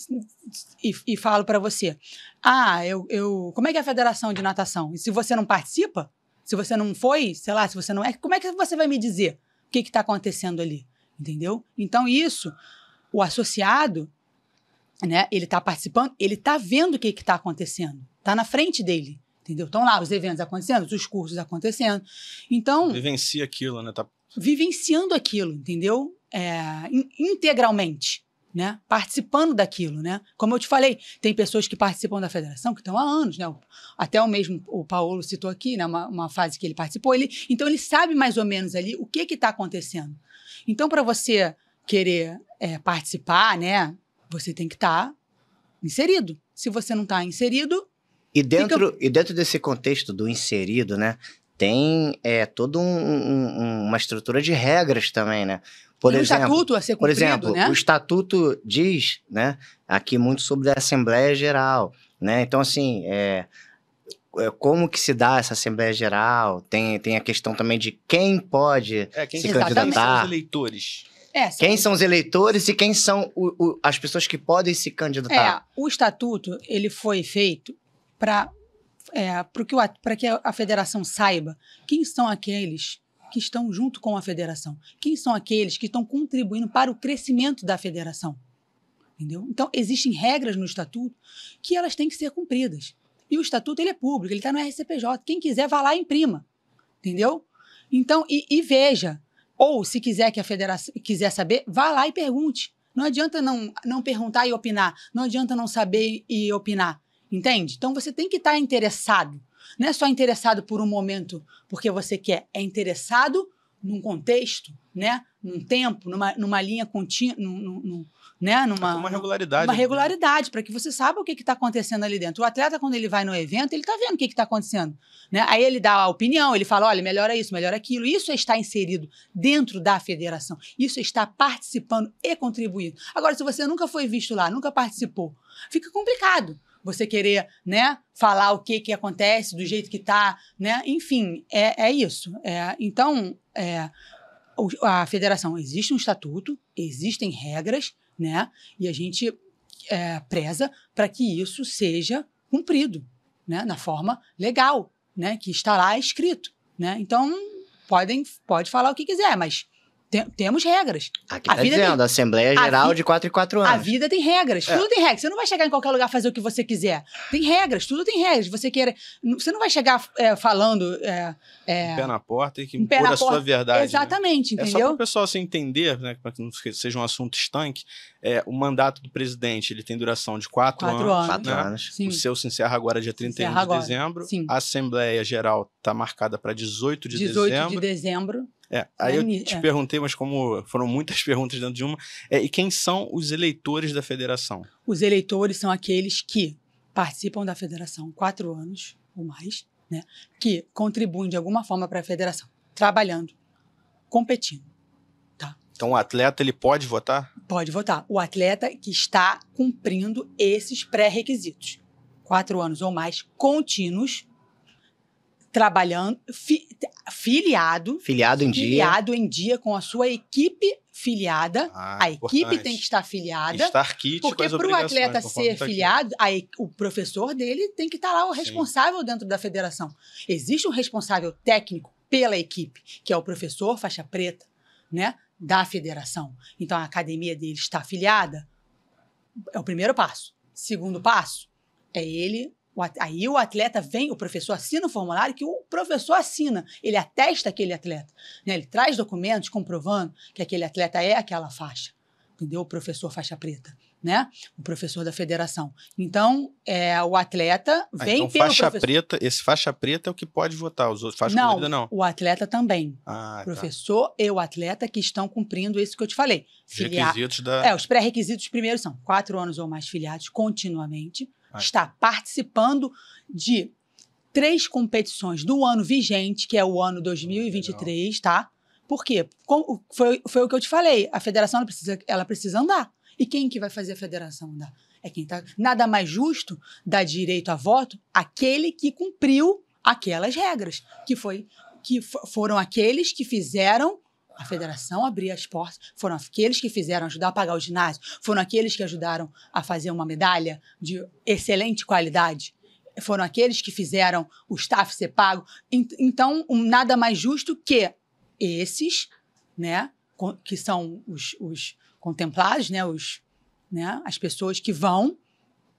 e, e falo para você: ah, eu, eu, como é que é a federação de natação? E se você não participa, se você não foi, sei lá, se você não é, como é que você vai me dizer o que está acontecendo ali? Entendeu? Então, isso, o associado, né, ele está participando, ele está vendo o que está acontecendo, está na frente dele. Entendeu? Estão lá os eventos acontecendo, os cursos acontecendo. Então. Vivencia aquilo, né? Tá... Vivenciando aquilo, entendeu? É, integralmente né? Participando daquilo, né? Como eu te falei, tem pessoas que participam da federação que estão há anos, né? Até o mesmo o Paulo citou aqui, né? Uma, uma fase que ele participou, ele então ele sabe mais ou menos ali o que está acontecendo. Então para você querer é, participar, né? Você tem que estar tá inserido. Se você não está inserido, e dentro, fica... e dentro desse contexto do inserido, né? tem é, toda um, um, uma estrutura de regras também, né? Por Tem exemplo, um estatuto a ser cumprido, Por exemplo, né? o estatuto diz, né, aqui muito sobre a Assembleia Geral, né? Então, assim, é, é, como que se dá essa Assembleia Geral? Tem, tem a questão também de quem pode é, quem se exatamente. candidatar. Quem são os eleitores? É, quem são os eleitores e quem são o, o, as pessoas que podem se candidatar? É, o estatuto ele foi feito para é, para que a federação saiba quem são aqueles que estão junto com a federação, quem são aqueles que estão contribuindo para o crescimento da federação. Entendeu? Então, existem regras no estatuto que elas têm que ser cumpridas. E o estatuto ele é público, ele está no RCPJ. Quem quiser, vá lá e imprima. Entendeu? Então, e, e veja. Ou, se quiser que a federação quiser saber, vá lá e pergunte. Não adianta não, não perguntar e opinar. Não adianta não saber e opinar. Entende? Então você tem que estar tá interessado. Não é só interessado por um momento porque você quer, é interessado num contexto, né? num tempo, numa, numa linha contínua, num, num, num, né? numa, uma regularidade. Uma né? regularidade, para que você saiba o que está acontecendo ali dentro. O atleta, quando ele vai no evento, ele está vendo o que está acontecendo. Né? Aí ele dá a opinião, ele fala: olha, melhora isso, melhora aquilo. Isso é está inserido dentro da federação. Isso é está participando e contribuindo. Agora, se você nunca foi visto lá, nunca participou, fica complicado você querer, né, falar o que que acontece, do jeito que tá, né? Enfim, é, é isso. É, então, é, a federação existe um estatuto, existem regras, né? E a gente é, preza para que isso seja cumprido, né? Na forma legal, né? Que está lá escrito, né? Então, podem, pode falar o que quiser, mas tem, temos regras. Aqui a tá vida dizendo, tem, Assembleia Geral vi, de 4 e 4 anos. A vida tem regras, é. tudo tem regras. Você não vai chegar em qualquer lugar fazer o que você quiser. Tem regras, tudo tem regras. Você queira, você não vai chegar é, falando... É, é, um pé na porta e que impor a sua verdade. Né? Exatamente, né? entendeu? É só para o pessoal se assim, entender, né, para que não seja um assunto estanque, é, o mandato do presidente ele tem duração de 4 anos. 4 anos. Né? Quatro né? anos. O seu se encerra agora dia 31 de agora. dezembro. Sim. A Assembleia Geral está marcada para 18 de 18 dezembro. 18 de dezembro. É, aí eu te é. perguntei, mas como foram muitas perguntas dentro de uma, é, e quem são os eleitores da federação? Os eleitores são aqueles que participam da federação quatro anos ou mais, né, que contribuem de alguma forma para a federação, trabalhando, competindo. Tá? Então o atleta ele pode votar? Pode votar. O atleta que está cumprindo esses pré-requisitos, quatro anos ou mais contínuos trabalhando, fi, filiado. Filiado em filiado dia. Filiado em dia com a sua equipe filiada. Ah, a importante. equipe tem que estar filiada. Estar kit Porque para o atleta ser tá filiado, a, o professor dele tem que estar lá o responsável Sim. dentro da federação. Existe um responsável técnico pela equipe, que é o professor faixa preta, né? Da federação. Então a academia dele está afiliada. É o primeiro passo. Segundo passo é ele Aí o atleta vem, o professor assina o formulário que o professor assina. Ele atesta aquele atleta. Né? Ele traz documentos comprovando que aquele atleta é aquela faixa. Entendeu? O professor faixa preta. Né? O professor da federação. Então, é, o atleta ah, vem ah, então, pelo faixa professor... preta, esse faixa preta é o que pode votar, os outros faixa não, não. O atleta também. Ah, o tá. professor tá. e o atleta que estão cumprindo isso que eu te falei. Os Filiar... requisitos da É, os pré-requisitos primeiros são quatro anos ou mais filiados continuamente está participando de três competições do ano vigente, que é o ano 2023, tá? Por quê? foi, foi o que eu te falei. A federação ela precisa, ela precisa andar. E quem que vai fazer a federação andar? É quem tá. Nada mais justo dar direito a voto aquele que cumpriu aquelas regras, que foi que foram aqueles que fizeram a federação abria as portas, foram aqueles que fizeram ajudar a pagar o ginásio, foram aqueles que ajudaram a fazer uma medalha de excelente qualidade, foram aqueles que fizeram o staff ser pago. Então, nada mais justo que esses, né, que são os, os contemplados, né, os, né, as pessoas que vão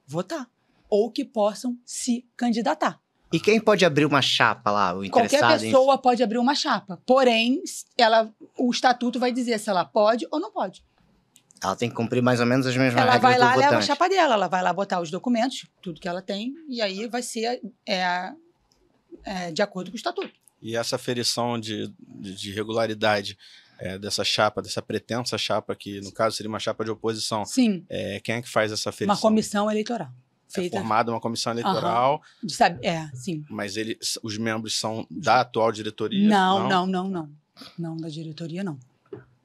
votar ou que possam se candidatar. E quem pode abrir uma chapa lá, o interessado? Qualquer pessoa em... pode abrir uma chapa. Porém, ela, o estatuto vai dizer se ela pode ou não pode. Ela tem que cumprir mais ou menos as mesmas ela regras Ela vai lá, do leva a chapa dela. Ela vai lá botar os documentos, tudo que ela tem. E aí vai ser é, é, de acordo com o estatuto. E essa aferição de, de, regularidade é, dessa chapa, dessa pretensa chapa, que no caso seria uma chapa de oposição. Sim. É, quem é que faz essa aferição? Uma comissão eleitoral. É Feita. é formada uma comissão eleitoral. Uhum. É, sim. Mas ele, os membros são da atual diretoria? Não, não, não, não. Não, não da diretoria, não.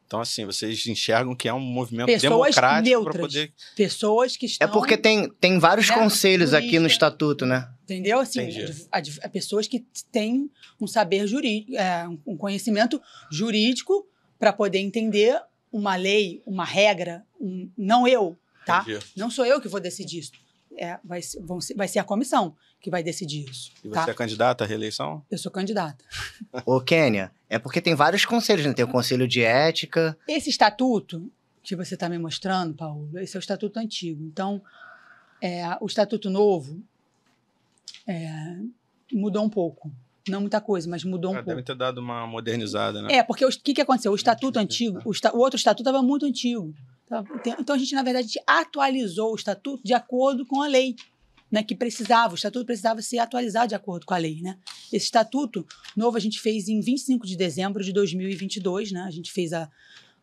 Então, assim, vocês enxergam que é um movimento Pessoas democrático para poder. Pessoas que é estão. É porque tem, tem vários conselhos aqui no estatuto, né? Entendeu? Assim, a, pessoas que têm um saber jurídico, é, um conhecimento jurídico para poder entender uma lei, uma regra. Um, não eu, tá? Entendi. Não sou eu que vou decidir isso é, vai, ser, vão ser, vai ser a comissão que vai decidir isso. E tá? você tá? é candidata à reeleição? Eu sou candidata. Ô, Kênia, é porque tem vários conselhos, né? Tem o conselho de ética. Esse estatuto que você está me mostrando, Paulo, esse é o estatuto antigo. Então, é, o estatuto novo é, mudou um pouco. Não muita coisa, mas mudou um ah, pouco. Deve ter dado uma modernizada, né? É, porque o que, que aconteceu? O estatuto antigo, o, esta, o outro estatuto estava muito antigo. Então, então, a gente, na verdade, atualizou o estatuto de acordo com a lei, né, que precisava, o estatuto precisava ser atualizado de acordo com a lei. Né? Esse estatuto novo a gente fez em 25 de dezembro de 2022, né? a gente fez a,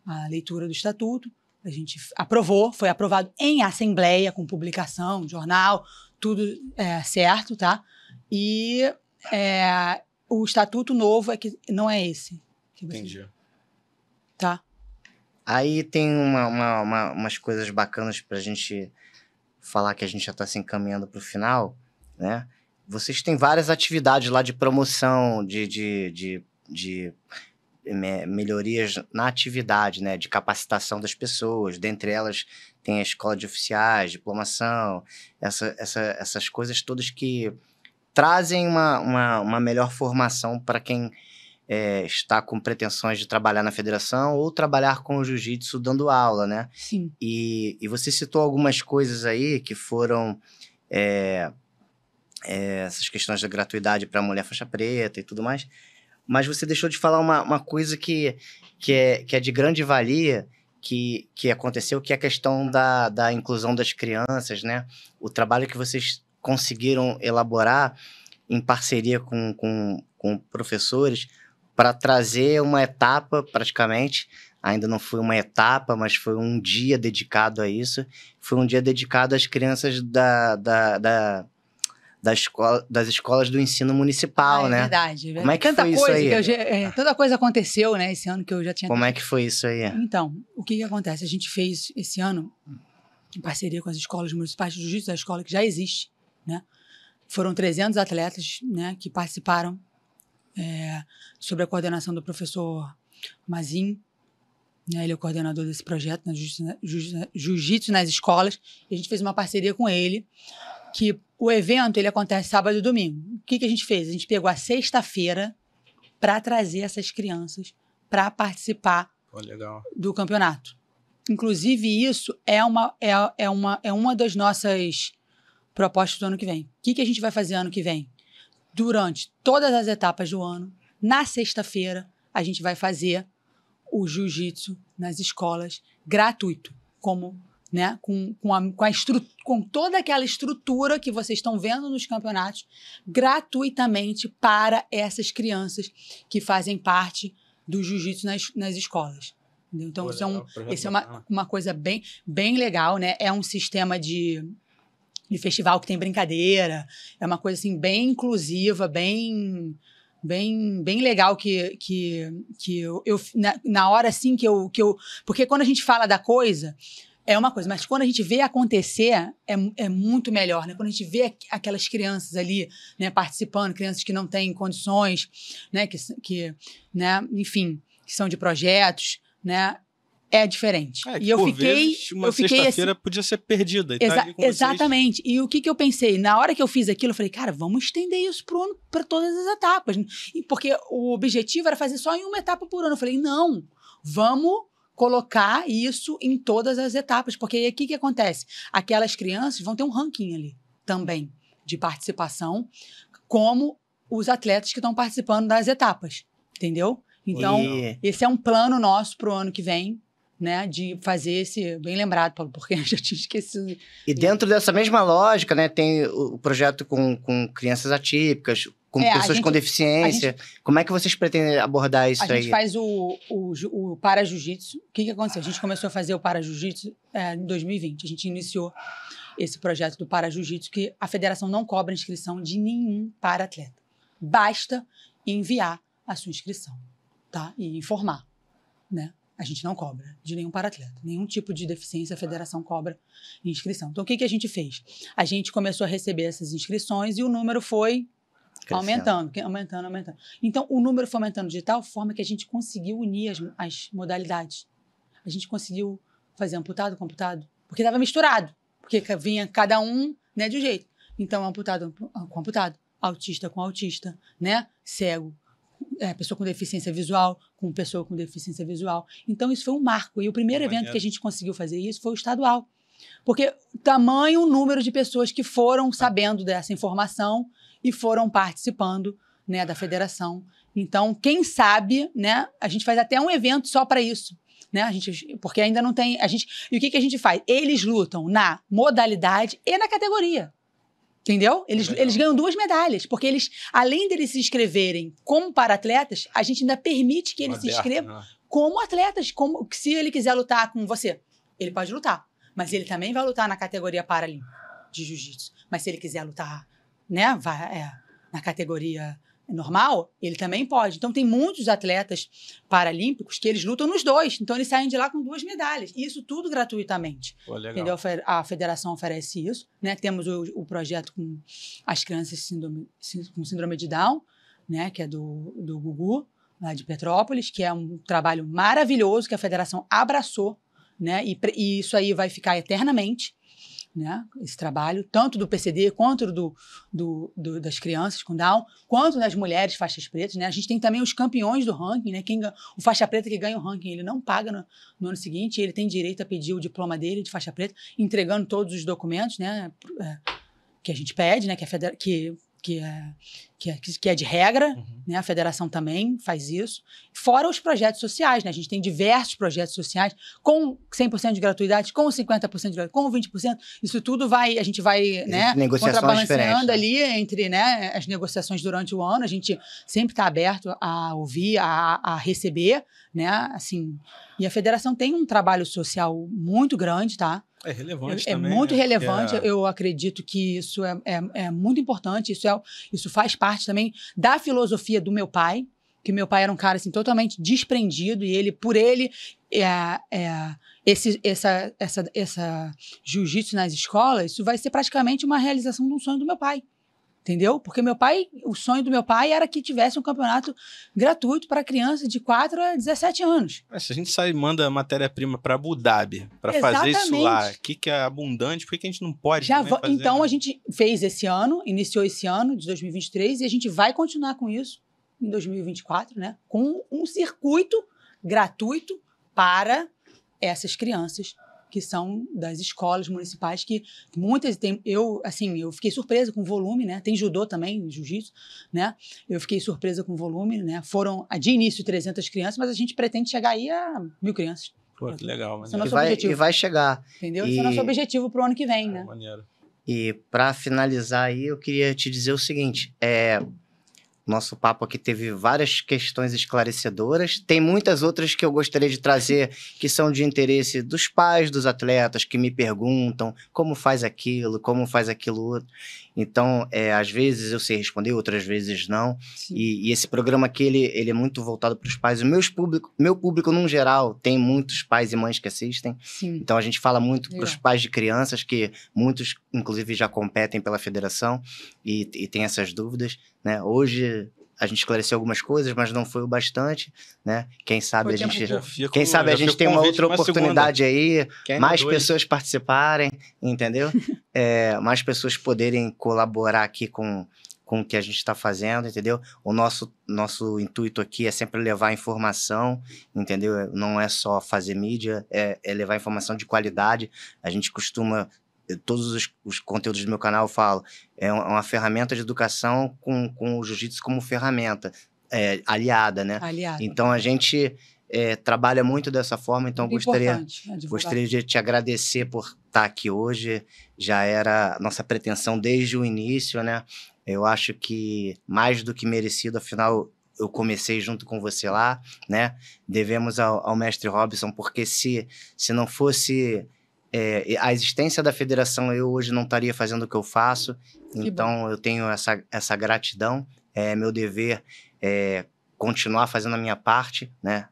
a leitura do estatuto, a gente aprovou, foi aprovado em assembleia, com publicação, jornal, tudo é, certo, tá? E é, o estatuto novo é que não é esse. Entendi. Tá? Aí tem uma, uma, uma, umas coisas bacanas para a gente falar que a gente já está se encaminhando para o final, né? Vocês têm várias atividades lá de promoção, de, de, de, de melhorias na atividade, né? De capacitação das pessoas. Dentre elas tem a escola de oficiais, diplomação, essa, essa, essas coisas todas que trazem uma, uma, uma melhor formação para quem é, está com pretensões de trabalhar na federação ou trabalhar com o jiu-jitsu dando aula, né? Sim. E, e você citou algumas coisas aí que foram é, é, essas questões da gratuidade para mulher faixa preta e tudo mais, mas você deixou de falar uma, uma coisa que, que, é, que é de grande valia, que, que aconteceu, que é a questão da, da inclusão das crianças, né? O trabalho que vocês conseguiram elaborar em parceria com, com, com professores para trazer uma etapa, praticamente. Ainda não foi uma etapa, mas foi um dia dedicado a isso. Foi um dia dedicado às crianças da, da, da da escola, das escolas do ensino municipal, ah, é né? é verdade. Como é que tanta foi isso aí? Já, é, tanta coisa aconteceu, né, esse ano que eu já tinha. Como é que foi isso aí? Então, o que, que acontece? A gente fez esse ano, em parceria com as escolas municipais de jiu-jitsu a escola que já existe, né? Foram 300 atletas, né, que participaram é, sobre a coordenação do professor Mazin. Né, ele é o coordenador desse projeto, né, Jiu-Jitsu nas Escolas. E a gente fez uma parceria com ele, que o evento ele acontece sábado e domingo. O que, que a gente fez? A gente pegou a sexta-feira para trazer essas crianças para participar Pô, do campeonato. Inclusive, isso é uma, é, é, uma, é uma das nossas propostas do ano que vem. O que, que a gente vai fazer ano que vem? durante todas as etapas do ano. Na sexta-feira, a gente vai fazer o jiu-jitsu nas escolas gratuito, como né, com, com, a, com, a com toda aquela estrutura que vocês estão vendo nos campeonatos, gratuitamente para essas crianças que fazem parte do jiu-jitsu nas, nas escolas. Então, isso é, um, isso é uma, uma coisa bem, bem legal, né? É um sistema de de festival que tem brincadeira. É uma coisa assim bem inclusiva, bem bem bem legal que que, que eu, eu na, na, hora assim que eu que eu porque quando a gente fala da coisa é uma coisa, mas quando a gente vê acontecer, é, é muito melhor, né? Quando a gente vê aquelas crianças ali, né, participando, crianças que não têm condições, né, que, que né, enfim, que são de projetos, né, é diferente. É, e eu fiquei. Vez, uma sexta-feira assim, podia ser perdida. Tá exa exatamente. Vocês. E o que, que eu pensei? Na hora que eu fiz aquilo, eu falei, cara, vamos estender isso ano para todas as etapas. Porque o objetivo era fazer só em uma etapa por ano. Eu falei, não, vamos colocar isso em todas as etapas. Porque aí o que, que acontece? Aquelas crianças vão ter um ranking ali também de participação, como os atletas que estão participando das etapas. Entendeu? Então, e... esse é um plano nosso para o ano que vem, né, de fazer esse, bem lembrado, Paulo, porque eu já tinha esquecido. E dentro dessa mesma lógica, né, tem o projeto com, com crianças atípicas, com é, pessoas gente, com deficiência. Gente, Como é que vocês pretendem abordar isso a aí? A gente faz o, o, o para jiu-jitsu. O que, que aconteceu? A gente começou a fazer o para jiu-jitsu é, em 2020. A gente iniciou esse projeto do para jiu-jitsu que a federação não cobra inscrição de nenhum para atleta. Basta enviar a sua inscrição, tá? E informar, né? a gente não cobra de nenhum paratleta. Nenhum tipo de deficiência a federação cobra inscrição. Então, o que, que a gente fez? A gente começou a receber essas inscrições e o número foi Crescendo. aumentando, aumentando, aumentando. Então, o número foi aumentando de tal forma que a gente conseguiu unir as, as modalidades. A gente conseguiu fazer amputado, computado, porque estava misturado. Porque vinha cada um né, de um jeito. Então, amputado com amputado, autista com autista, né? Cego é, pessoa com deficiência visual com pessoa com deficiência visual. Então, isso foi um marco. E o primeiro evento que a gente conseguiu fazer isso foi o estadual. Porque tamanho número de pessoas que foram sabendo dessa informação e foram participando né, da federação. Então, quem sabe, né, a gente faz até um evento só para isso. Né? A gente, porque ainda não tem. A gente, e o que, que a gente faz? Eles lutam na modalidade e na categoria. Entendeu? Eles, eles ganham duas medalhas, porque eles, além deles se inscreverem como para-atletas, a gente ainda permite que eles se inscrevam né? como atletas. Como, se ele quiser lutar com você, ele pode lutar. Mas ele também vai lutar na categoria paralímpica de jiu-jitsu. Mas se ele quiser lutar, né, vai, é, na categoria é normal, ele também pode. Então, tem muitos atletas paralímpicos que eles lutam nos dois. Então, eles saem de lá com duas medalhas. E isso tudo gratuitamente. entendeu? A federação oferece isso. Né? Temos o, o projeto com as crianças síndrome, com síndrome de Down, né? que é do, do Gugu, lá de Petrópolis, que é um trabalho maravilhoso que a federação abraçou. Né? E, e isso aí vai ficar eternamente né, esse trabalho, tanto do PCD quanto do, do, do, das crianças com Down, quanto das mulheres faixas pretas. Né? A gente tem também os campeões do ranking, né? Quem, o faixa preta que ganha o ranking, ele não paga no, no ano seguinte, ele tem direito a pedir o diploma dele de faixa preta, entregando todos os documentos né, é, que a gente pede, né, que, a federa, que que é, que é, que é de regra, uhum. né? A federação também faz isso. Fora os projetos sociais, né? A gente tem diversos projetos sociais com 100% de gratuidade, com 50% de gratuidade, com 20%. Isso tudo vai, a gente vai, né? Contrabalanceando né? ali entre né, as negociações durante o ano. A gente sempre está aberto a ouvir, a, a receber, né? Assim, e a federação tem um trabalho social muito grande, tá? É relevante é, também. É muito né? relevante, é... eu acredito que isso é, é, é, muito importante, isso, é, isso faz parte também da filosofia do meu pai, que meu pai era um cara assim, totalmente desprendido, e ele, por ele, é, é, esse, essa, essa, essa jiu-jitsu nas escolas, isso vai ser praticamente uma realização de um sonho do meu pai entendeu? Porque meu pai, o sonho do meu pai era que tivesse um campeonato gratuito para criança de 4 a 17 anos. É, se a gente sai e manda matéria-prima para Abu Dhabi para fazer isso lá, o que, que é abundante, por que, que a gente não pode? Já fazer, então né? a gente fez esse ano, iniciou esse ano de 2023 e a gente vai continuar com isso em 2024, né? Com um circuito gratuito para essas crianças que são das escolas municipais que muitas tem eu assim eu fiquei surpresa com o volume né tem judô também jiu-jitsu né eu fiquei surpresa com o volume né foram ah, de início 300 crianças mas a gente pretende chegar aí a mil crianças Pô, que legal mas é nosso e vai, objetivo. e vai chegar entendeu e... esse é nosso objetivo para o ano que vem é, né maneiro. e para finalizar aí eu queria te dizer o seguinte é nosso papo aqui teve várias questões esclarecedoras. Tem muitas outras que eu gostaria de trazer que são de interesse dos pais dos atletas que me perguntam como faz aquilo, como faz aquilo outro. Então, é, às vezes eu sei responder, outras vezes não. E, e, esse programa aqui ele, ele é muito voltado para os pais. O meus público, meu público, no geral, tem muitos pais e mães que assistem. Sim. Então, a gente fala muito para os pais de crianças, que muitos, inclusive, já competem pela federação e, e têm essas dúvidas. Né? Hoje a gente esclareceu algumas coisas, mas não foi o bastante, né? Quem sabe foi a gente, fico, quem sabe a gente tem uma outra oportunidade segunda. aí, Quem é mais dois. pessoas participarem, entendeu? é, mais pessoas poderem colaborar aqui com, com o que a gente está fazendo, entendeu? O nosso nosso intuito aqui é sempre levar informação, entendeu? Não é só fazer mídia, é, é levar informação de qualidade. A gente costuma todos os, os, conteúdos do meu canal eu falo, é, é uma ferramenta de educação com, com o jiu-jitsu como ferramenta, é, aliada, né? Aliada. Então a gente é, trabalha muito dessa forma, então gostaria, gostaria de te agradecer por estar aqui hoje, já era nossa pretensão desde o início, né? Eu acho que mais do que merecido, afinal eu comecei junto com você lá, né? Devemos ao, ao mestre Robson, porque se, se não fosse é, a existência da federação, eu hoje não estaria fazendo o que eu faço. então, eu tenho essa, essa gratidão. É meu dever é, continuar fazendo a minha parte, né?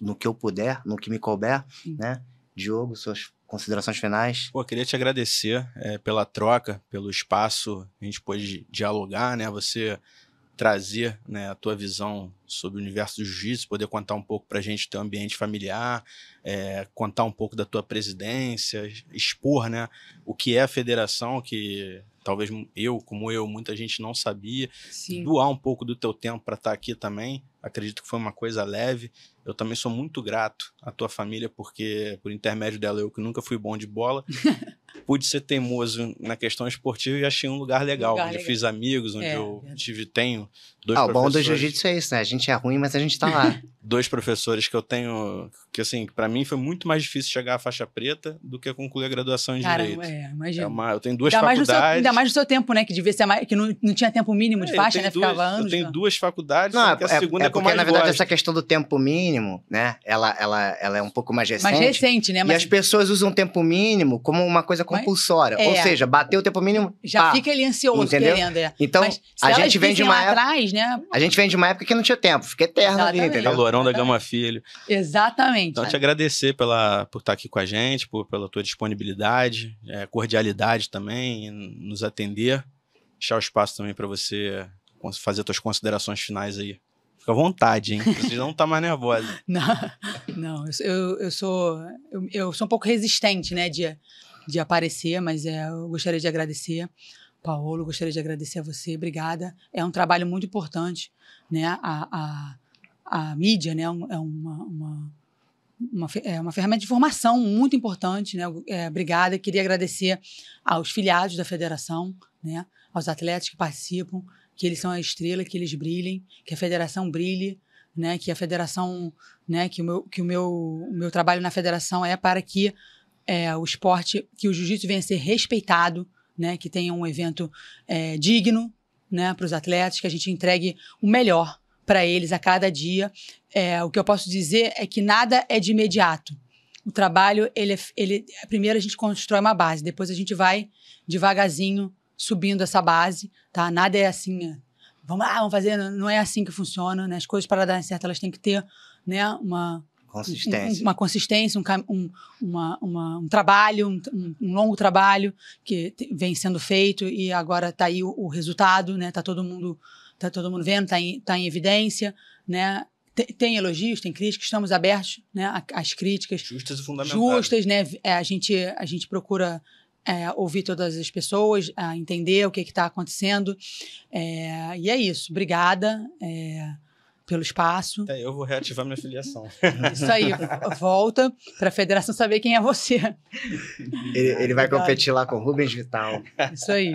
No que eu puder, no que me couber, Sim. né? Diogo, suas considerações finais. Pô, queria te agradecer é, pela troca, pelo espaço, a gente pôde dialogar, né? Você trazer né, a tua visão sobre o universo do jiu-jitsu, poder contar um pouco para a gente teu ambiente familiar, é, contar um pouco da tua presidência, expor né, o que é a federação, que talvez eu, como eu, muita gente não sabia, Sim. doar um pouco do teu tempo para estar tá aqui também. Acredito que foi uma coisa leve. Eu também sou muito grato à tua família, porque por intermédio dela eu que nunca fui bom de bola, pude ser teimoso na questão esportiva e achei um lugar legal, um lugar onde legal. eu fiz amigos, onde é, eu é tive, tenho dois ah, professores. O bom do jiu-jitsu é isso, né? A gente é ruim, mas a gente tá lá. dois professores que eu tenho, que assim, para mim foi muito mais difícil chegar à faixa preta do que concluir a graduação em Caramba, Direito. É, imagina. É uma, eu tenho duas ainda faculdades. Mais seu, ainda mais no seu tempo, né? Que devia ser mais, que não, não tinha tempo mínimo de é, faixa, né? Duas, Ficava anos. Eu tenho duas faculdades, não, é, a é segunda é, é porque, na verdade, gosto. essa questão do tempo mínimo, né? Ela, ela, ela é um pouco mais recente. Mais recente, né? Mas... E as pessoas usam tempo mínimo como uma coisa compulsória. É, ou seja, bateu o tempo mínimo. Já pá, fica ele ansioso entendeu? querendo. É. Então, Mas, a gente vem de uma época. Atrás, né? A gente vem de uma época que não tinha tempo, fica eterno Exatamente. ali, entendeu? Calorão da Gama Filho. Exatamente. Então, te agradecer pela, por estar aqui com a gente, por, pela tua disponibilidade, é, cordialidade também, nos atender. Deixar o espaço também para você fazer tuas considerações finais aí. Fica à vontade, hein? Você não tá mais nervosa. não, não eu, eu sou eu, eu, sou um pouco resistente, né? Dia? de aparecer, mas é, eu gostaria de agradecer. Paulo, gostaria de agradecer a você, obrigada. É um trabalho muito importante, né? A, a, a mídia, né? É, é uma, uma, uma, é uma ferramenta de formação muito importante, né? É, obrigada. Queria agradecer aos filiados da federação, né? Aos atletas que participam, que eles são a estrela, que eles brilhem, que a federação brilhe, né? Que a federação, né? Que o meu, que o meu, o meu trabalho na federação é para que é, o esporte, que o jiu-jitsu venha a ser respeitado, né, que tenha um evento é, digno né, para os atletas, que a gente entregue o melhor para eles a cada dia. É, o que eu posso dizer é que nada é de imediato. O trabalho, ele, é ele, primeiro a gente constrói uma base, depois a gente vai devagarzinho subindo essa base, tá? Nada é assim, né? vamos lá, vamos fazer, não é assim que funciona, né? As coisas para dar certo, elas têm que ter, né, uma Consistência. uma consistência, um, um, uma, uma, um trabalho, um, um, longo trabalho que vem sendo feito e agora está aí o, o, resultado, né? Está todo mundo, tá todo mundo vendo, está em, tá em evidência, né? Tem, elogios, tem críticas, estamos abertos, né? Às críticas justas e fundamentais. Justas, né? É, a gente a gente procura é, ouvir todas as pessoas, entender o que está acontecendo. É, e é isso. Obrigada. É, pelo espaço. É, eu vou reativar minha filiação. Isso aí, volta para a federação saber quem é você. Ele, ele vai competir lá com o Rubens Vital. Isso aí.